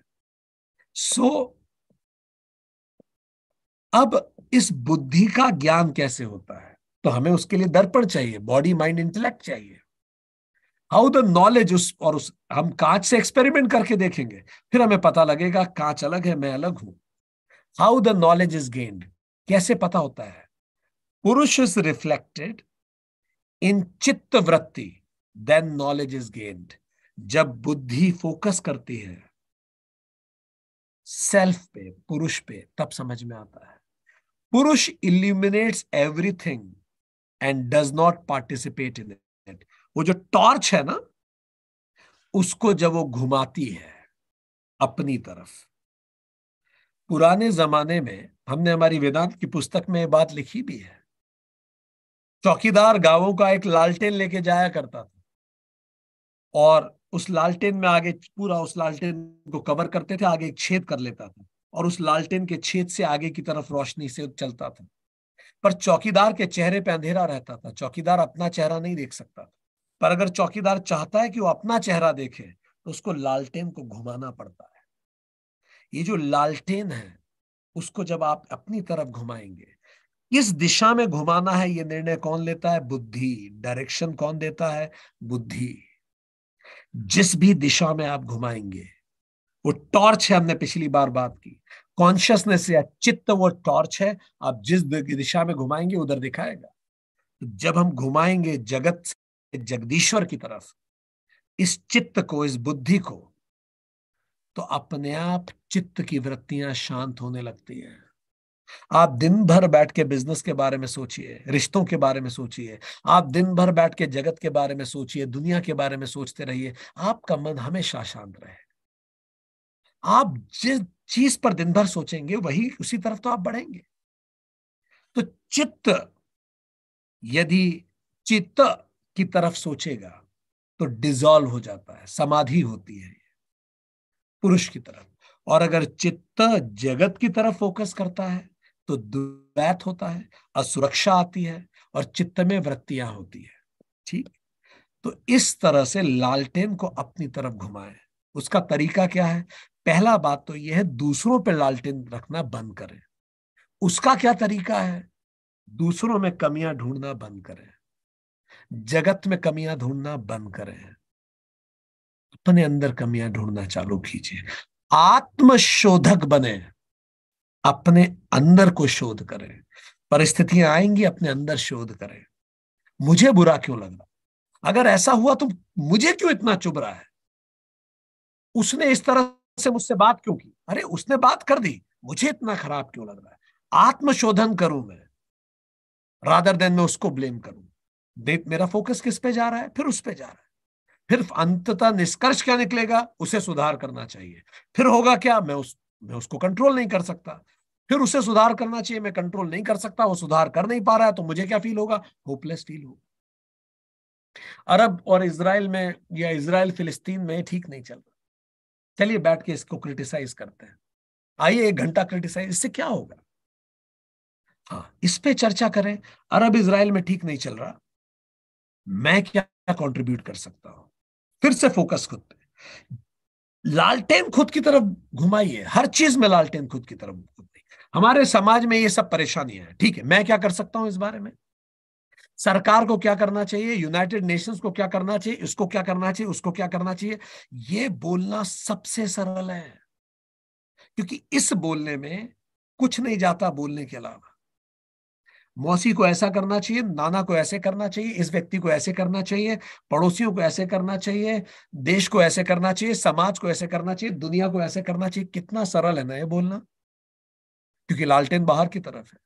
सो so, अब इस बुद्धि का ज्ञान कैसे होता है तो हमें उसके लिए दर्पण चाहिए बॉडी माइंड इंटेलेक्ट चाहिए हाउ द नॉलेज उस और उस हम कांच से एक्सपेरिमेंट करके देखेंगे फिर हमें पता लगेगा कांच अलग है मैं अलग हूं how the knowledge is gained कैसे पता होता है पुरुष इज रिफ्लेक्टेड इन चित्त वृत्ति देन नॉलेज इज गेन्ड जब बुद्धि फोकस करती है सेल्फ पे पुरुष पे तब समझ में आता है पुरुष illuminates everything and does not participate in it वो जो टॉर्च है ना उसको जब वो घुमाती है अपनी तरफ पुराने जमाने में हमने हमारी वेदांत की पुस्तक में ये बात लिखी भी है चौकीदार गांवों का एक लालटेन लेके जाया करता था और उस लालटेन में आगे पूरा उस लालटेन को कवर करते थे आगे एक छेद कर लेता था और उस लालटेन के छेद से आगे की तरफ रोशनी से चलता था पर चौकीदार के चेहरे पे अंधेरा रहता था चौकीदार अपना चेहरा नहीं देख सकता था पर अगर चौकीदार चाहता है कि वो अपना चेहरा देखे तो उसको लालटेन को घुमाना पड़ता है ये जो लालटेन है उसको जब आप अपनी तरफ घुमाएंगे किस दिशा में घुमाना है ये निर्णय कौन लेता है बुद्धि डायरेक्शन कौन देता है बुद्धि जिस भी दिशा में आप घुमाएंगे वो टॉर्च है हमने पिछली बार बात की कॉन्शियसनेस या चित्त वो टॉर्च है आप जिस दिशा में घुमाएंगे उधर दिखाएगा जब हम घुमाएंगे जगत जगदीश्वर की तरफ इस चित्त को इस बुद्धि को तो अपने आप चित्त की वृत्तियां शांत होने लगती हैं आप दिन भर बैठ के बिजनेस के बारे में सोचिए रिश्तों के बारे में सोचिए आप दिन भर बैठ के जगत के बारे में सोचिए दुनिया के बारे में सोचते रहिए आपका मन हमेशा शांत रहे आप जिस चीज पर दिन भर सोचेंगे वही उसी तरफ तो आप बढ़ेंगे तो चित्त यदि चित्त की तरफ सोचेगा तो डिजॉल्व हो जाता है समाधि होती है पुरुष की तरफ और अगर चित्त जगत की तरफ फोकस करता है तो द्वैत होता है असुरक्षा आती है और चित्त में वृत्तियां होती है ठीक तो इस तरह से लालटेन को अपनी तरफ घुमाएं उसका तरीका क्या है पहला बात तो यह है दूसरों पर लालटेन रखना बंद करें उसका क्या तरीका है दूसरों में कमियां ढूंढना बंद करें जगत में कमियां ढूंढना बंद करें अपने अंदर कमियां ढूंढना चालू कीजिए आत्मशोधक बने अपने अंदर को शोध करें परिस्थितियां आएंगी अपने अंदर शोध करें मुझे बुरा क्यों लग रहा अगर ऐसा हुआ तो मुझे क्यों इतना चुभ रहा है उसने इस तरह से मुझसे बात क्यों की अरे उसने बात कर दी मुझे इतना खराब क्यों लग रहा है आत्मशोधन करूं मैं रादर देन मैं उसको ब्लेम करूं देख मेरा फोकस किस पे जा रहा है फिर उस पे जा रहा है फिर अंततः निष्कर्ष क्या निकलेगा उसे सुधार करना चाहिए फिर होगा क्या मैं उस मैं उसको कंट्रोल नहीं कर सकता फिर उसे सुधार करना चाहिए मैं कंट्रोल नहीं कर सकता वो सुधार कर नहीं पा रहा है तो मुझे क्या फील होगा होपलेस फील होगा अरब और इसराइल में या इसराइल फिलिस्तीन में ठीक नहीं चल रहा चलिए बैठ के इसको क्रिटिसाइज करते हैं आइए एक घंटा क्रिटिसाइज इससे क्या होगा हाँ इस पे चर्चा करें अरब इसराइल में ठीक नहीं चल रहा मैं क्या कंट्रीब्यूट कर सकता हूं फिर से फोकस खुद पे लालटेन खुद की तरफ घुमाइए हर चीज में लालटेन खुद की तरफ हमारे समाज में ये सब परेशानियां हैं ठीक है मैं क्या कर सकता हूं इस बारे में सरकार को क्या करना चाहिए यूनाइटेड नेशंस को क्या करना चाहिए इसको क्या करना चाहिए उसको क्या करना चाहिए ये बोलना सबसे सरल है क्योंकि इस बोलने में कुछ नहीं जाता बोलने के अलावा मौसी को ऐसा करना चाहिए नाना को ऐसे करना चाहिए इस व्यक्ति को ऐसे करना चाहिए पड़ोसियों को ऐसे करना चाहिए देश को ऐसे करना चाहिए समाज को ऐसे करना चाहिए दुनिया को ऐसे करना चाहिए कितना सरल है ना ये बोलना क्योंकि लालटेन बाहर की तरफ है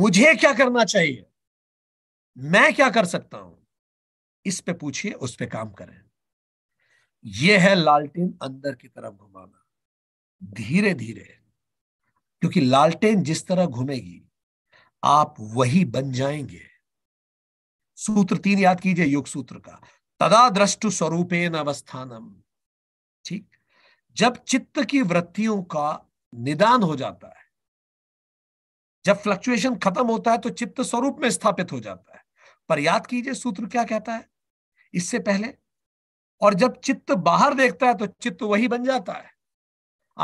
मुझे क्या करना चाहिए मैं क्या कर सकता हूं इस पे पूछिए उस पे काम करें यह है लालटेन अंदर की तरफ घुमाना धीरे धीरे क्योंकि लालटेन जिस तरह घूमेगी आप वही बन जाएंगे सूत्र तीन याद कीजिए योग सूत्र का तदा दृष्टु स्वरूपे अवस्थानम ठीक जब चित्त की वृत्तियों का निदान हो जाता है जब फ्लक्चुएशन खत्म होता है तो चित्त स्वरूप में स्थापित हो जाता है पर याद कीजिए सूत्र क्या कहता है इससे पहले और जब चित्त बाहर देखता है तो चित्त वही बन जाता है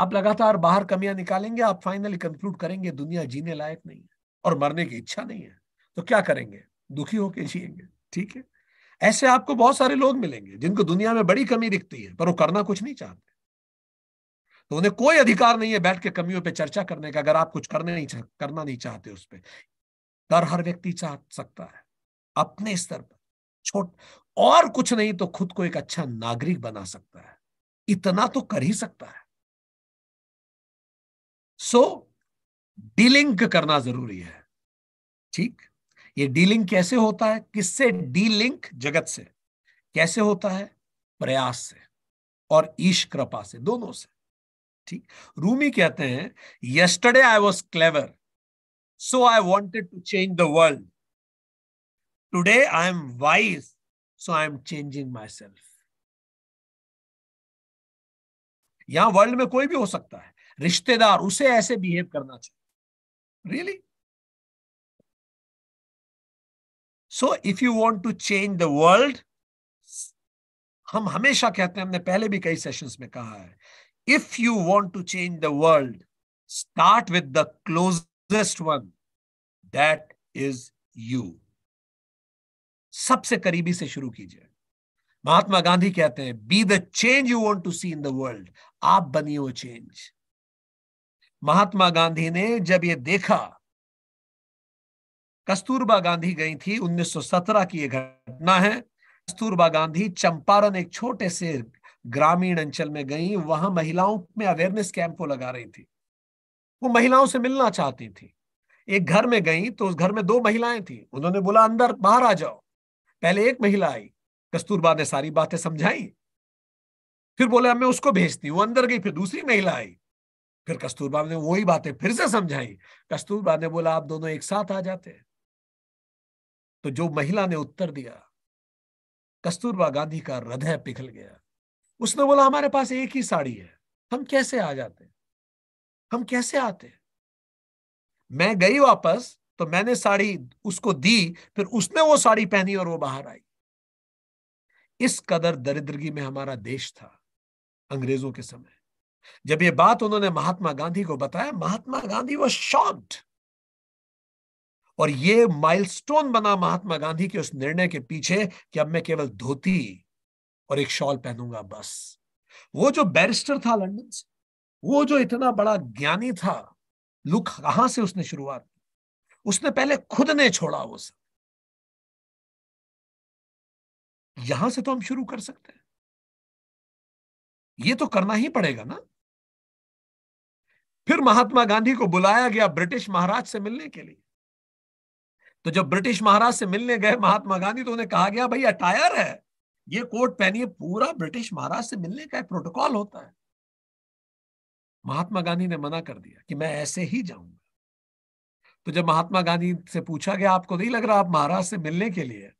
आप लगातार बाहर कमियां निकालेंगे आप फाइनली कंक्लूड करेंगे दुनिया जीने लायक नहीं है और मरने की इच्छा नहीं है तो क्या करेंगे दुखी होके जिएंगे ठीक है ऐसे आपको बहुत सारे लोग मिलेंगे जिनको दुनिया में बड़ी कमी दिखती है पर वो करना कुछ नहीं चाहते तो उन्हें कोई अधिकार नहीं है बैठ के कमियों पे चर्चा करने का अगर आप कुछ करने नहीं करना नहीं चाहते उस पर कर हर व्यक्ति चाह सकता है अपने स्तर पर छोट और कुछ नहीं तो खुद को एक अच्छा नागरिक बना सकता है इतना तो कर ही सकता है सो डीलिंक करना जरूरी है ठीक ये डीलिंक कैसे होता है किससे डीलिंक जगत से कैसे होता है प्रयास से और ईश कृपा से दोनों से ठीक रूमी कहते हैं yesterday I was clever so I wanted to change the world today I am wise so I am changing my self यहां वर्ल्ड में कोई भी हो सकता है रिश्तेदार उसे ऐसे बिहेव करना चाहिए really so if you want to change the world हम हमेशा कहते हैं हमने पहले भी कई सेशंस में कहा है if you want to change the world start with the closest one that is you सबसे करीबी से शुरू कीजिए महात्मा गांधी कहते हैं be the change you want to see in the world आप बनिए वो चेंज महात्मा गांधी ने जब ये देखा कस्तूरबा गांधी गई थी 1917 की यह घटना है कस्तूरबा गांधी चंपारण एक छोटे से ग्रामीण अंचल में गई वहां महिलाओं में अवेयरनेस कैंप लगा रही थी वो महिलाओं से मिलना चाहती थी एक घर में गई तो उस घर में दो महिलाएं थी उन्होंने बोला अंदर बाहर आ जाओ पहले एक महिला आई कस्तूरबा ने सारी बातें समझाई फिर बोले मैं उसको भेजती हूँ अंदर गई फिर दूसरी महिला आई फिर कस्तूरबा ने वही बातें फिर से समझाई कस्तूरबा ने बोला आप दोनों एक साथ आ जाते तो जो महिला ने उत्तर दिया कस्तूरबा गांधी का हृदय पिघल गया उसने बोला हमारे पास एक ही साड़ी है हम कैसे आ जाते हम कैसे आते मैं गई वापस तो मैंने साड़ी उसको दी फिर उसने वो साड़ी पहनी और वो बाहर आई इस कदर दरिद्रगी में हमारा देश था अंग्रेजों के समय जब ये बात उन्होंने महात्मा गांधी को बताया महात्मा गांधी वॉज शॉक्ड और ये माइलस्टोन बना महात्मा गांधी के उस निर्णय के पीछे कि अब मैं केवल धोती और एक शॉल पहनूंगा बस वो जो बैरिस्टर था लंदन से वो जो इतना बड़ा ज्ञानी था लुक कहां से उसने शुरुआत की उसने पहले खुद ने छोड़ा वो सब यहां से तो हम शुरू कर सकते हैं ये तो करना ही पड़ेगा ना फिर महात्मा गांधी को बुलाया गया ब्रिटिश महाराज से मिलने के लिए तो जब ब्रिटिश महाराज से मिलने गए महात्मा गांधी तो उन्हें कहा गया भाई अटायर है ये कोट पहनिए पूरा ब्रिटिश महाराज से मिलने का एक प्रोटोकॉल होता है महात्मा गांधी ने मना कर दिया कि मैं ऐसे ही जाऊंगा तो जब महात्मा गांधी से पूछा गया आपको नहीं लग रहा आप महाराज से मिलने के लिए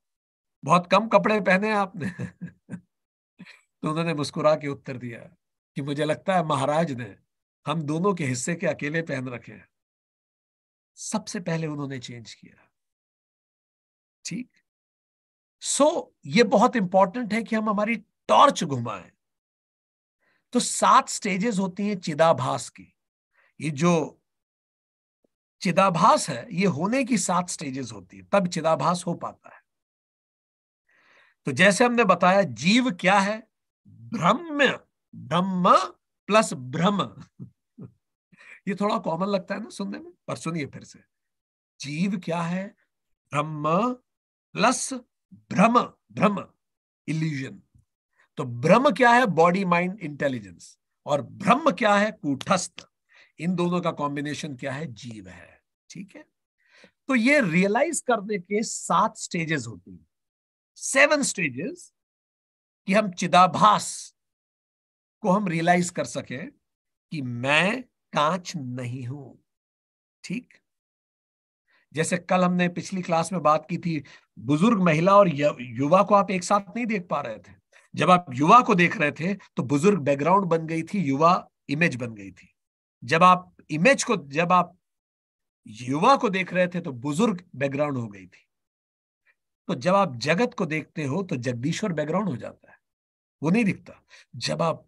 बहुत कम कपड़े पहने आपने तो उन्होंने मुस्कुरा के उत्तर दिया कि मुझे लगता है महाराज ने हम दोनों के हिस्से के अकेले पहन रखे हैं सबसे पहले उन्होंने चेंज किया ठीक सो so, ये बहुत इंपॉर्टेंट है कि हम हमारी टॉर्च घुमाएं तो सात स्टेजेस होती हैं चिदाभास की ये जो चिदाभास है ये होने की सात स्टेजेस होती है तब चिदाभास हो पाता है तो जैसे हमने बताया जीव क्या है ब्रह्म ब्रह्म प्लस ब्रह्म ये थोड़ा कॉमन लगता है ना सुनने में पर सुनिए फिर से जीव क्या है ब्रह्म प्लस भ्रम भ्रम इल्यूजन तो ब्रह्म क्या है बॉडी माइंड इंटेलिजेंस और ब्रह्म क्या है कूटस्थ इन दोनों का कॉम्बिनेशन क्या है जीव है ठीक है तो ये रियलाइज करने के सात स्टेजेस होते हैं सेवन स्टेजेस कि हम चिदाभास को हम रियलाइज कर सके कि मैं कांच नहीं हूं ठीक जैसे कल हमने पिछली क्लास में बात की थी बुजुर्ग महिला और युवा को आप एक साथ नहीं देख पा रहे थे जब आप युवा को देख रहे थे तो बुजुर्ग बैकग्राउंड बन गई थी युवा इमेज बन गई थी जब आप इमेज को जब आप युवा को देख रहे थे तो बुजुर्ग बैकग्राउंड हो गई थी तो जब आप जगत को देखते हो तो जगदीश्वर बैकग्राउंड हो जाता है वो नहीं दिखता जब आप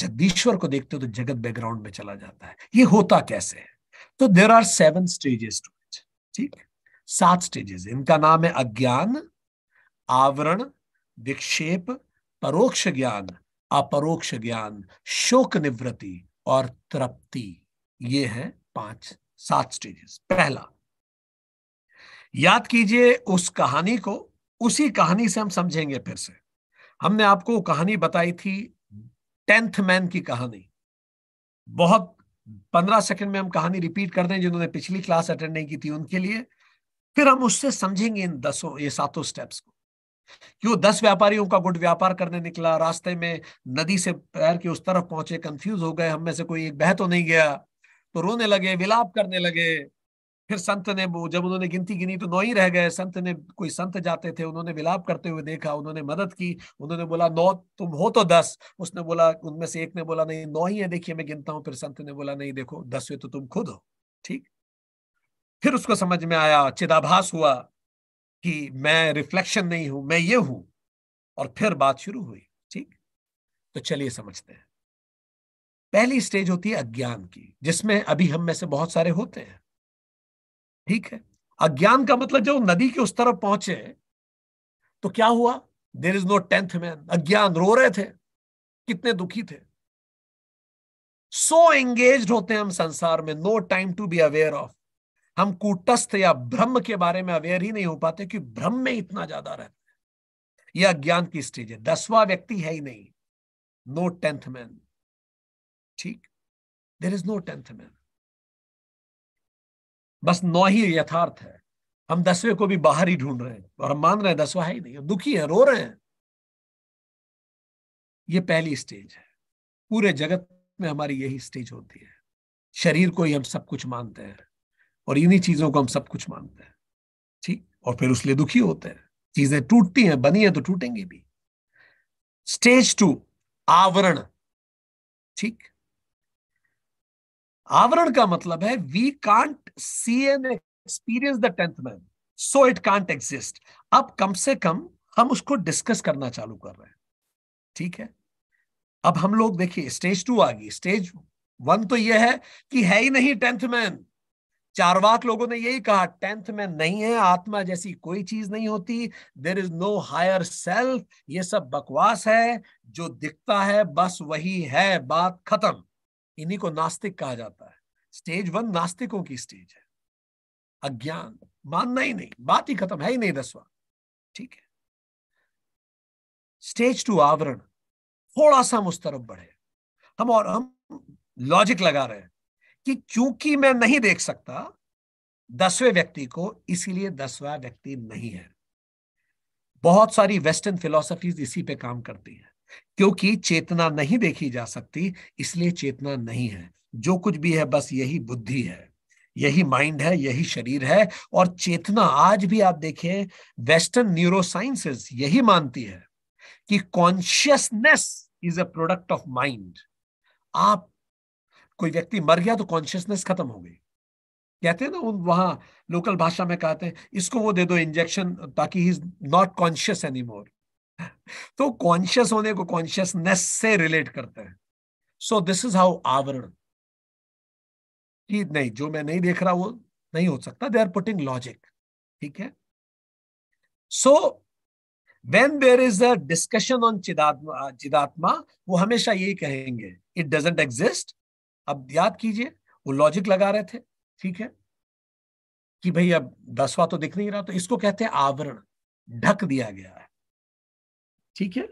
जगदीश्वर को देखते हो तो जगत बैकग्राउंड में चला जाता है ये होता कैसे है तो there are seven stages to it ठीक सात स्टेजेस इनका नाम है अज्ञान आवरण विक्षेप परोक्ष ज्ञान अपरोक्ष ज्ञान शोक निवृत्ति और तृप्ति ये है पांच सात स्टेजेस पहला याद कीजिए उस कहानी को उसी कहानी से हम समझेंगे फिर से हमने आपको कहानी बताई थी टेंथ मैन की कहानी बहुत पंद्रह सेकंड में हम कहानी रिपीट कर दें जिन्होंने पिछली क्लास अटेंड नहीं की थी उनके लिए फिर हम उससे समझेंगे इन दसों ये सातों स्टेप्स को कि वो दस व्यापारियों का गुट व्यापार करने निकला रास्ते में नदी से पैर के उस तरफ पहुंचे कंफ्यूज हो गए हम में से कोई एक बह तो नहीं गया तो रोने लगे विलाप करने लगे फिर संत ने जब उन्होंने गिनती गिनी तो नौ ही रह गए संत ने कोई संत जाते थे उन्होंने विलाप करते हुए देखा उन्होंने मदद की उन्होंने बोला नौ तुम हो तो दस उसने बोला उनमें से एक ने बोला नहीं नौ ही है देखिए मैं गिनता हूं फिर संत ने बोला नहीं देखो दसवें तो तुम खुद हो ठीक फिर उसको समझ में आया चिदाभास हुआ कि मैं रिफ्लेक्शन नहीं हूं मैं ये हूं और फिर बात शुरू हुई ठीक तो चलिए समझते हैं पहली स्टेज होती है अज्ञान की जिसमें अभी हम में से बहुत सारे होते हैं ठीक है अज्ञान का मतलब जब नदी के उस तरफ पहुंचे तो क्या हुआ there is no tenth man अज्ञान रो रहे थे कितने दुखी थे सो so एंगेज होते हैं हम संसार में no time to be aware of हम कूटस्थ या ब्रह्म के बारे में अवेयर ही नहीं हो पाते कि ब्रह्म में इतना ज्यादा रहता है यह अज्ञान की स्टेज है दसवा व्यक्ति है ही नहीं नो टेंथ मैन ठीक there is no tenth man बस नौ ही यथार्थ है हम दसवें को भी बाहर ही ढूंढ रहे हैं और हम मान रहे हैं दसवा है ही नहीं दुखी है रो रहे हैं ये पहली स्टेज है पूरे जगत में हमारी यही स्टेज होती है शरीर को ही हम सब कुछ मानते हैं और इन्हीं चीजों को हम सब कुछ मानते हैं ठीक और फिर उसलिए दुखी होते हैं चीजें टूटती हैं बनी है तो टूटेंगी भी स्टेज टू आवरण ठीक आवरण का मतलब है we can't see an experience the tenth man so it can't exist अब कम से कम हम उसको डिस्कस करना चालू कर रहे हैं ठीक है अब हम लोग देखिए स्टेज टू आ गई स्टेज वन तो यह है कि है ही नहीं टेंथ मैन चारवाक लोगों ने यही कहा टेंथ में नहीं है आत्मा जैसी कोई चीज नहीं होती there is no higher self ये सब बकवास है जो दिखता है बस वही है बात खत्म इन्हीं को नास्तिक कहा जाता है स्टेज वन नास्तिकों की स्टेज है अज्ञान मानना ही नहीं बात ही खत्म है ही नहीं दसवा ठीक है स्टेज टू आवरण थोड़ा सा हम उस तरफ बढ़े हम और हम लॉजिक लगा रहे हैं कि क्योंकि मैं नहीं देख सकता दसवें व्यक्ति को इसीलिए दसवा व्यक्ति नहीं है बहुत सारी वेस्टर्न फिलोसफीज इसी पे काम करती है क्योंकि चेतना नहीं देखी जा सकती इसलिए चेतना नहीं है जो कुछ भी है बस यही बुद्धि है यही माइंड है यही शरीर है और चेतना आज भी आप देखें वेस्टर्न न्यूरोसाइंसेस यही मानती है कि consciousness is a product of mind आप कोई व्यक्ति मर गया तो कॉन्शियसनेस खत्म हो गई कहते हैं ना उन वहां लोकल भाषा में कहते हैं इसको वो दे दो इंजेक्शन ताकि he is not conscious any more तो कॉन्शियस होने को कॉन्शियसनेस से रिलेट करते हैं सो दिस इज हाउ आवरण कि नहीं जो मैं नहीं देख रहा वो नहीं हो सकता दे आर पुटिंग लॉजिक ठीक है so when there is a discussion on चिदात्मा चिदात्मा वो हमेशा यही कहेंगे इट डजेंट एग्जिस्ट अब याद कीजिए वो लॉजिक लगा रहे थे ठीक है कि भाई अब दसवा तो दिख नहीं रहा तो इसको कहते हैं आवरण ढक दिया गया ठीक है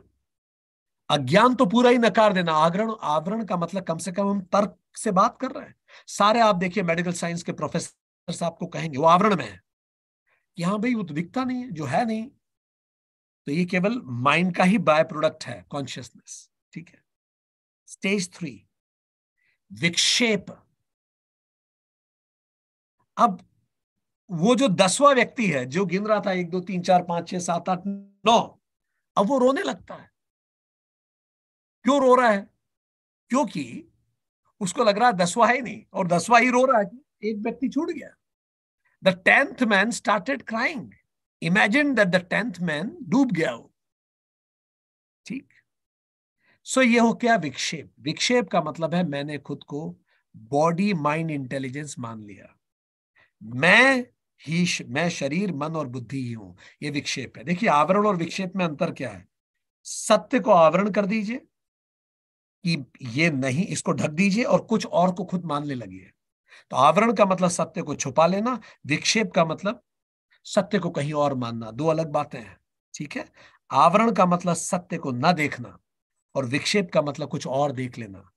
अज्ञान तो पूरा ही नकार देना आवरण आवरण का मतलब कम से कम हम तर्क से बात कर रहे हैं सारे आप देखिए मेडिकल साइंस के प्रोफेसर साहब को कहेंगे वो आवरण में है कि हाँ भाई वो तो दिखता नहीं है जो है नहीं तो ये केवल माइंड का ही बाय प्रोडक्ट है कॉन्शियसनेस ठीक है स्टेज थ्री विक्षेप अब वो जो दसवां व्यक्ति है जो गिन रहा था एक दो तीन चार पांच छह सात आठ नौ अब वो रोने लगता है क्यों रो रहा है क्योंकि उसको लग रहा है दसवा है नहीं और दसवा ही रो रहा है कि एक व्यक्ति छूट गया the tenth man started crying imagine that the tenth man डूब गया हो ठीक सो ये हो क्या विक्षेप विक्षेप का मतलब है मैंने खुद को बॉडी माइंड इंटेलिजेंस मान लिया मैं ही मैं शरीर मन और बुद्धि ही हूं ये विक्षेप है देखिए आवरण और विक्षेप में अंतर क्या है सत्य को आवरण कर दीजिए कि ये नहीं इसको ढक दीजिए और कुछ और को खुद मानने है तो आवरण का मतलब सत्य को छुपा लेना विक्षेप का मतलब सत्य को कहीं और मानना दो अलग बातें हैं ठीक है आवरण का मतलब सत्य को ना देखना और विक्षेप का मतलब कुछ और देख लेना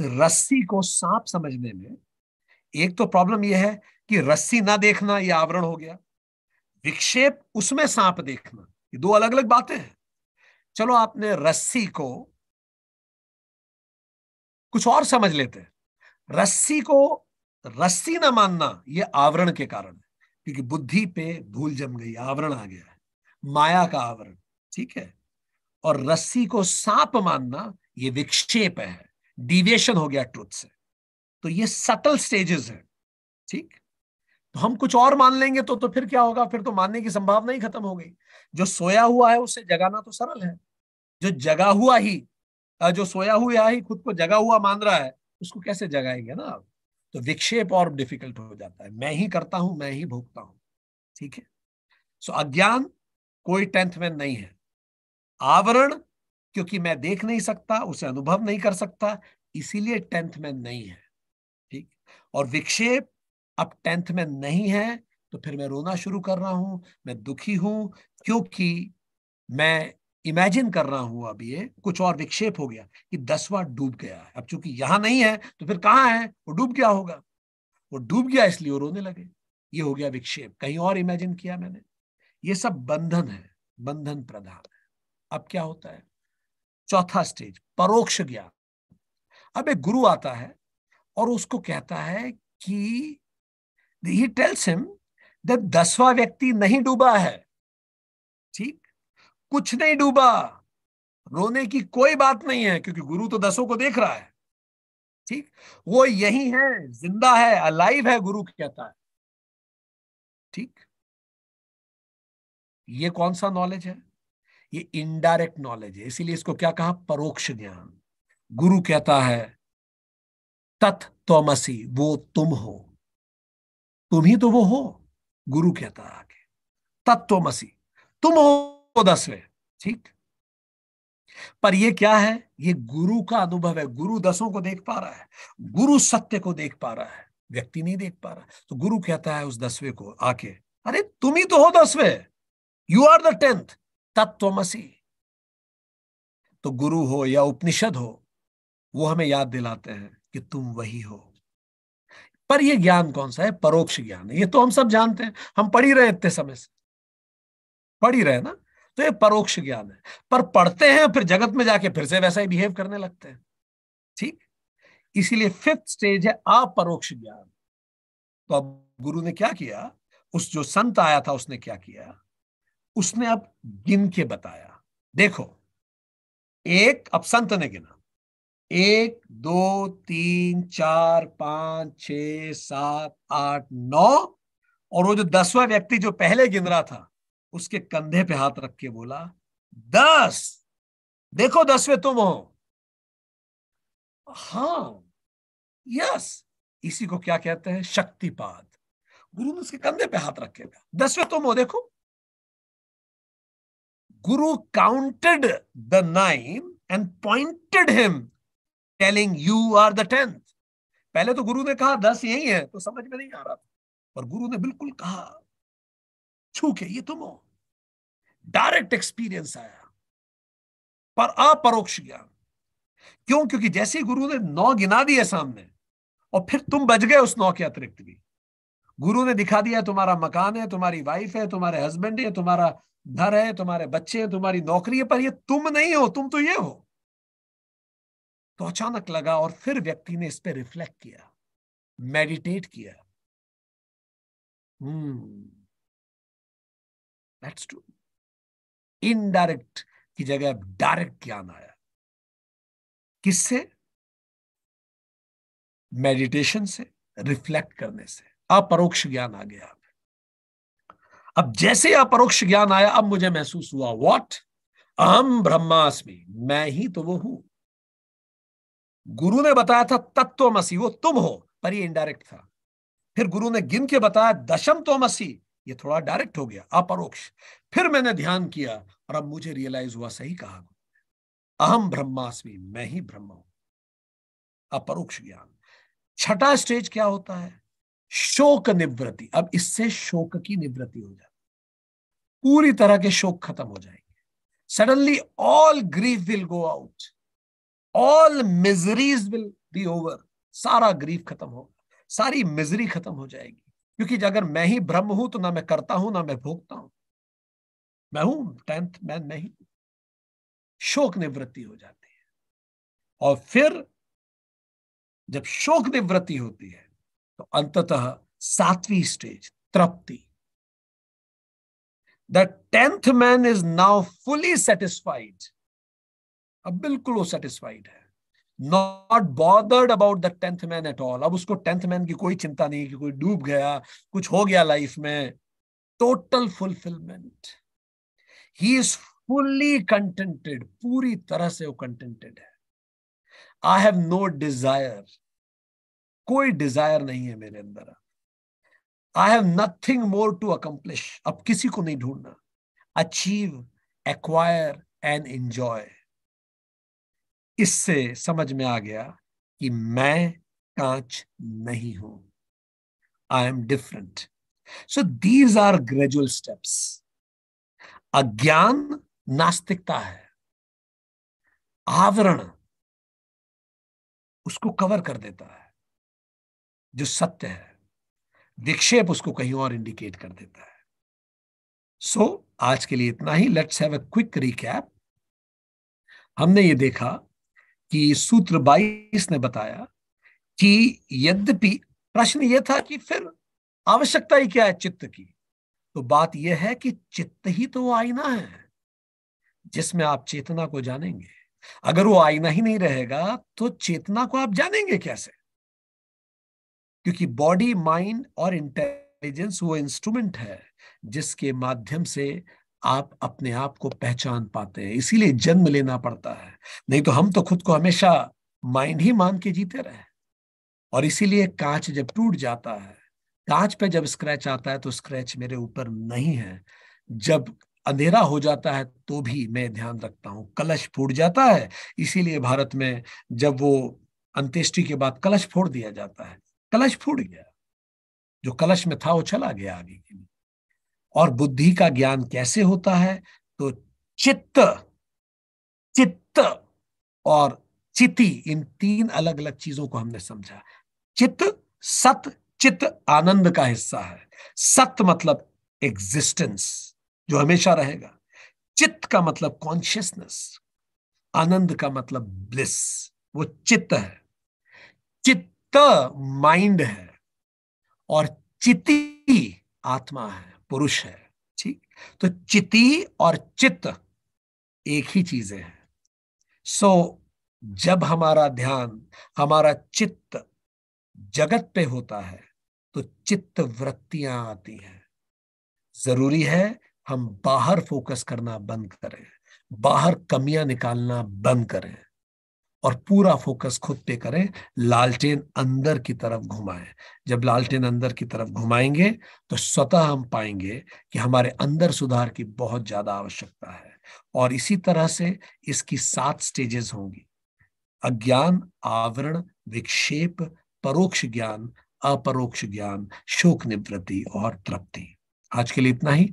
रस्सी को सांप समझने में एक तो प्रॉब्लम यह है कि रस्सी ना देखना यह आवरण हो गया विक्षेप उसमें सांप देखना ये दो अलग अलग बातें हैं चलो आपने रस्सी को कुछ और समझ लेते हैं रस्सी को रस्सी ना मानना यह आवरण के कारण है क्योंकि बुद्धि पे भूल जम गई आवरण आ गया है माया का आवरण ठीक है और रस्सी को सांप मानना यह विक्षेप है डिविएशन हो गया ट्रुथ से तो ये सटल स्टेजेस है ठीक तो हम कुछ और मान लेंगे तो तो फिर क्या होगा फिर तो मानने की संभावना ही खत्म हो गई जो सोया हुआ है उसे जगाना तो सरल है जो जगा हुआ ही जो सोया हुआ ही खुद को जगा हुआ मान रहा है उसको कैसे जगाएंगे ना आप तो विक्षेप और डिफिकल्ट हो जाता है मैं ही करता हूं मैं ही भोगता हूं ठीक है सो अज्ञान कोई टेंथ में नहीं है आवरण क्योंकि मैं देख नहीं सकता उसे अनुभव नहीं कर सकता इसीलिए टेंथ में नहीं है और विक्षेप अब टेंथ में नहीं है तो फिर मैं रोना शुरू कर रहा हूं मैं दुखी हूं क्योंकि मैं इमेजिन कर रहा हूं अब ये कुछ और विक्षेप हो गया कि दसवा डूब गया है अब चूंकि यहां नहीं है तो फिर कहाँ है वो डूब गया होगा वो डूब गया इसलिए वो रोने लगे ये हो गया विक्षेप कहीं और इमेजिन किया मैंने ये सब बंधन है बंधन प्रधान है अब क्या होता है चौथा स्टेज परोक्ष ज्ञान अब एक गुरु आता है और उसको कहता है कि ही टेल्स हिम दैट व्यक्ति नहीं डूबा है ठीक कुछ नहीं डूबा रोने की कोई बात नहीं है क्योंकि गुरु तो दसों को देख रहा है ठीक वो यही है जिंदा है अलाइव है गुरु कहता है ठीक ये कौन सा नॉलेज है ये इनडायरेक्ट नॉलेज है इसीलिए इसको क्या कहा परोक्ष ज्ञान गुरु कहता है तत् तोमसी वो तुम हो तुम ही तो वो हो गुरु कहता है आगे तत्वमसी तुम हो दसवें ठीक पर ये क्या है ये गुरु का अनुभव है गुरु दसों को देख पा रहा है गुरु सत्य को देख पा रहा है व्यक्ति नहीं देख पा रहा तो गुरु कहता है उस दसवें को आके अरे तुम ही तो हो दसवें यू आर द टेंथ तत्वमसी तो गुरु हो या उपनिषद हो वो हमें याद दिलाते हैं कि तुम वही हो पर यह ज्ञान कौन सा है परोक्ष ज्ञान ये तो हम सब जानते हैं हम पढ़ ही रहे इतने समय से पढ़ ही रहे ना तो ये परोक्ष ज्ञान है पर पढ़ते हैं फिर जगत में जाके फिर से वैसा ही बिहेव करने लगते हैं ठीक इसीलिए फिफ्थ स्टेज है अपरोक्ष ज्ञान तो अब गुरु ने क्या किया उस जो संत आया था उसने क्या किया उसने अब गिन के बताया देखो एक अब संत ने गिना एक दो तीन चार पांच छ सात आठ नौ और वो जो दसवा व्यक्ति जो पहले गिन रहा था उसके कंधे पे हाथ रख के बोला दस देखो दसवें तुम हो हाँ यस इसी को क्या कहते हैं शक्तिपाद गुरु ने उसके कंधे पे हाथ रखेगा दसवें तुम हो देखो गुरु counted the nine and pointed him telling you are the tenth पहले तो गुरु ने कहा दस यही है तो समझ में नहीं आ रहा था और गुरु ने बिल्कुल कहा छू के ये तुम हो डायरेक्ट एक्सपीरियंस आया पर अपरोक्ष ज्ञान क्यों क्योंकि जैसे ही गुरु ने नौ गिना दिया सामने और फिर तुम बच गए उस नौ के अतिरिक्त भी गुरु ने दिखा दिया तुम्हारा मकान है तुम्हारी वाइफ है तुम्हारे हस्बैंड है तुम्हारा घर है तुम्हारे बच्चे हैं तुम्हारी नौकरी है पर ये तुम नहीं हो तुम तो ये हो तो अचानक लगा और फिर व्यक्ति ने इस पर रिफ्लेक्ट किया मेडिटेट किया दैट्स ट्रू इनडायरेक्ट की जगह अब डायरेक्ट ज्ञान आया किससे मेडिटेशन से रिफ्लेक्ट करने से अपरोक्ष ज्ञान आ गया अब जैसे अपरोक्ष ज्ञान आया अब मुझे महसूस हुआ वॉट अहम ब्रह्मास्मि मैं ही तो वो हूं गुरु ने बताया था तत्व मसी वो तुम हो पर ये इनडायरेक्ट था फिर गुरु ने गिन के बताया दशम तो मसी ये थोड़ा डायरेक्ट हो गया अपरोक्ष फिर मैंने ध्यान किया और अब मुझे रियलाइज हुआ सही कहा अहम ब्रह्मास्मि मैं ही ब्रह्म हूं अपरोक्ष ज्ञान छठा स्टेज क्या होता है शोक निवृत्ति अब इससे शोक की निवृत्ति हो जाती पूरी तरह के शोक खत्म हो जाएंगे suddenly all grief will go out all miseries will be over सारा ग्रीफ खत्म होगा सारी मिजरी खत्म हो जाएगी क्योंकि अगर मैं ही ब्रह्म हूं तो ना मैं करता हूं ना मैं भोगता हूं मैं हूं टेंथ मैं नहीं शोक निवृत्ति हो जाती है और फिर जब शोक निवृत्ति होती है तो अंततः सातवीं स्टेज तृप्ति the tenth man is now fully satisfied अब बिल्कुल वो सेटिस्फाइड है not bothered about the tenth man at all अब उसको टेंथ मैन की कोई चिंता नहीं कि कोई डूब गया कुछ हो गया लाइफ में total fulfilment he is fully contented पूरी तरह से वो कंटेंटेड है आई हैव नो डिजायर कोई डिजायर नहीं है मेरे अंदर I have nothing more to accomplish अब किसी को नहीं ढूंढना अचीव एक्वायर एंड एंजॉय इससे समझ में आ गया कि मैं कांच नहीं हूं I am different so these are gradual steps अज्ञान नास्तिकता है आवरण उसको कवर कर देता है जो सत्य है विक्षेप उसको कहीं और इंडिकेट कर देता है सो so, आज के लिए इतना ही let's have a quick recap हमने ये देखा कि सूत्र 22 ने बताया कि यद्यपि प्रश्न यह था कि फिर आवश्यकता ही क्या है चित्त की तो बात यह है कि चित्त ही तो आईना है जिसमें आप चेतना को जानेंगे अगर वो आईना ही नहीं रहेगा तो चेतना को आप जानेंगे कैसे क्योंकि बॉडी माइंड और इंटेलिजेंस वो इंस्ट्रूमेंट है जिसके माध्यम से आप अपने आप को पहचान पाते हैं इसीलिए जन्म लेना पड़ता है नहीं तो हम तो खुद को हमेशा माइंड ही मान के जीते रहे और इसीलिए कांच जब टूट जाता है कांच पे जब स्क्रैच आता है तो स्क्रैच मेरे ऊपर नहीं है जब अंधेरा हो जाता है तो भी मैं ध्यान रखता हूं कलश फूट जाता है इसीलिए भारत में जब वो अंत्येष्टि के बाद कलश फोड़ दिया जाता है कलश फूट गया जो कलश में था वो चला गया आगे के लिए और बुद्धि का ज्ञान कैसे होता है तो चित्त चित्त और चिति इन तीन अलग अलग चीजों को हमने समझा चित्त सत चित्त आनंद का हिस्सा है सत मतलब एग्जिस्टेंस जो हमेशा रहेगा चित्त का मतलब कॉन्शियसनेस आनंद का मतलब ब्लिस वो चित्त है चित्त माइंड है और चिति आत्मा है पुरुष है ठीक तो चिति और चित्त एक ही चीजें हैं सो so, जब हमारा ध्यान हमारा चित्त जगत पे होता है तो चित्त वृत्तियां आती हैं जरूरी है हम बाहर फोकस करना बंद करें बाहर कमियां निकालना बंद करें और पूरा फोकस खुद पे करें लालटेन अंदर की तरफ घुमाएं जब लालटेन अंदर की तरफ घुमाएंगे तो स्वतः हम पाएंगे कि हमारे अंदर सुधार की बहुत ज्यादा आवश्यकता है और इसी तरह से इसकी सात स्टेजेस होंगी अज्ञान आवरण विक्षेप परोक्ष ज्ञान अपरोक्ष ज्ञान शोक निवृत्ति और तृप्ति आज के लिए इतना ही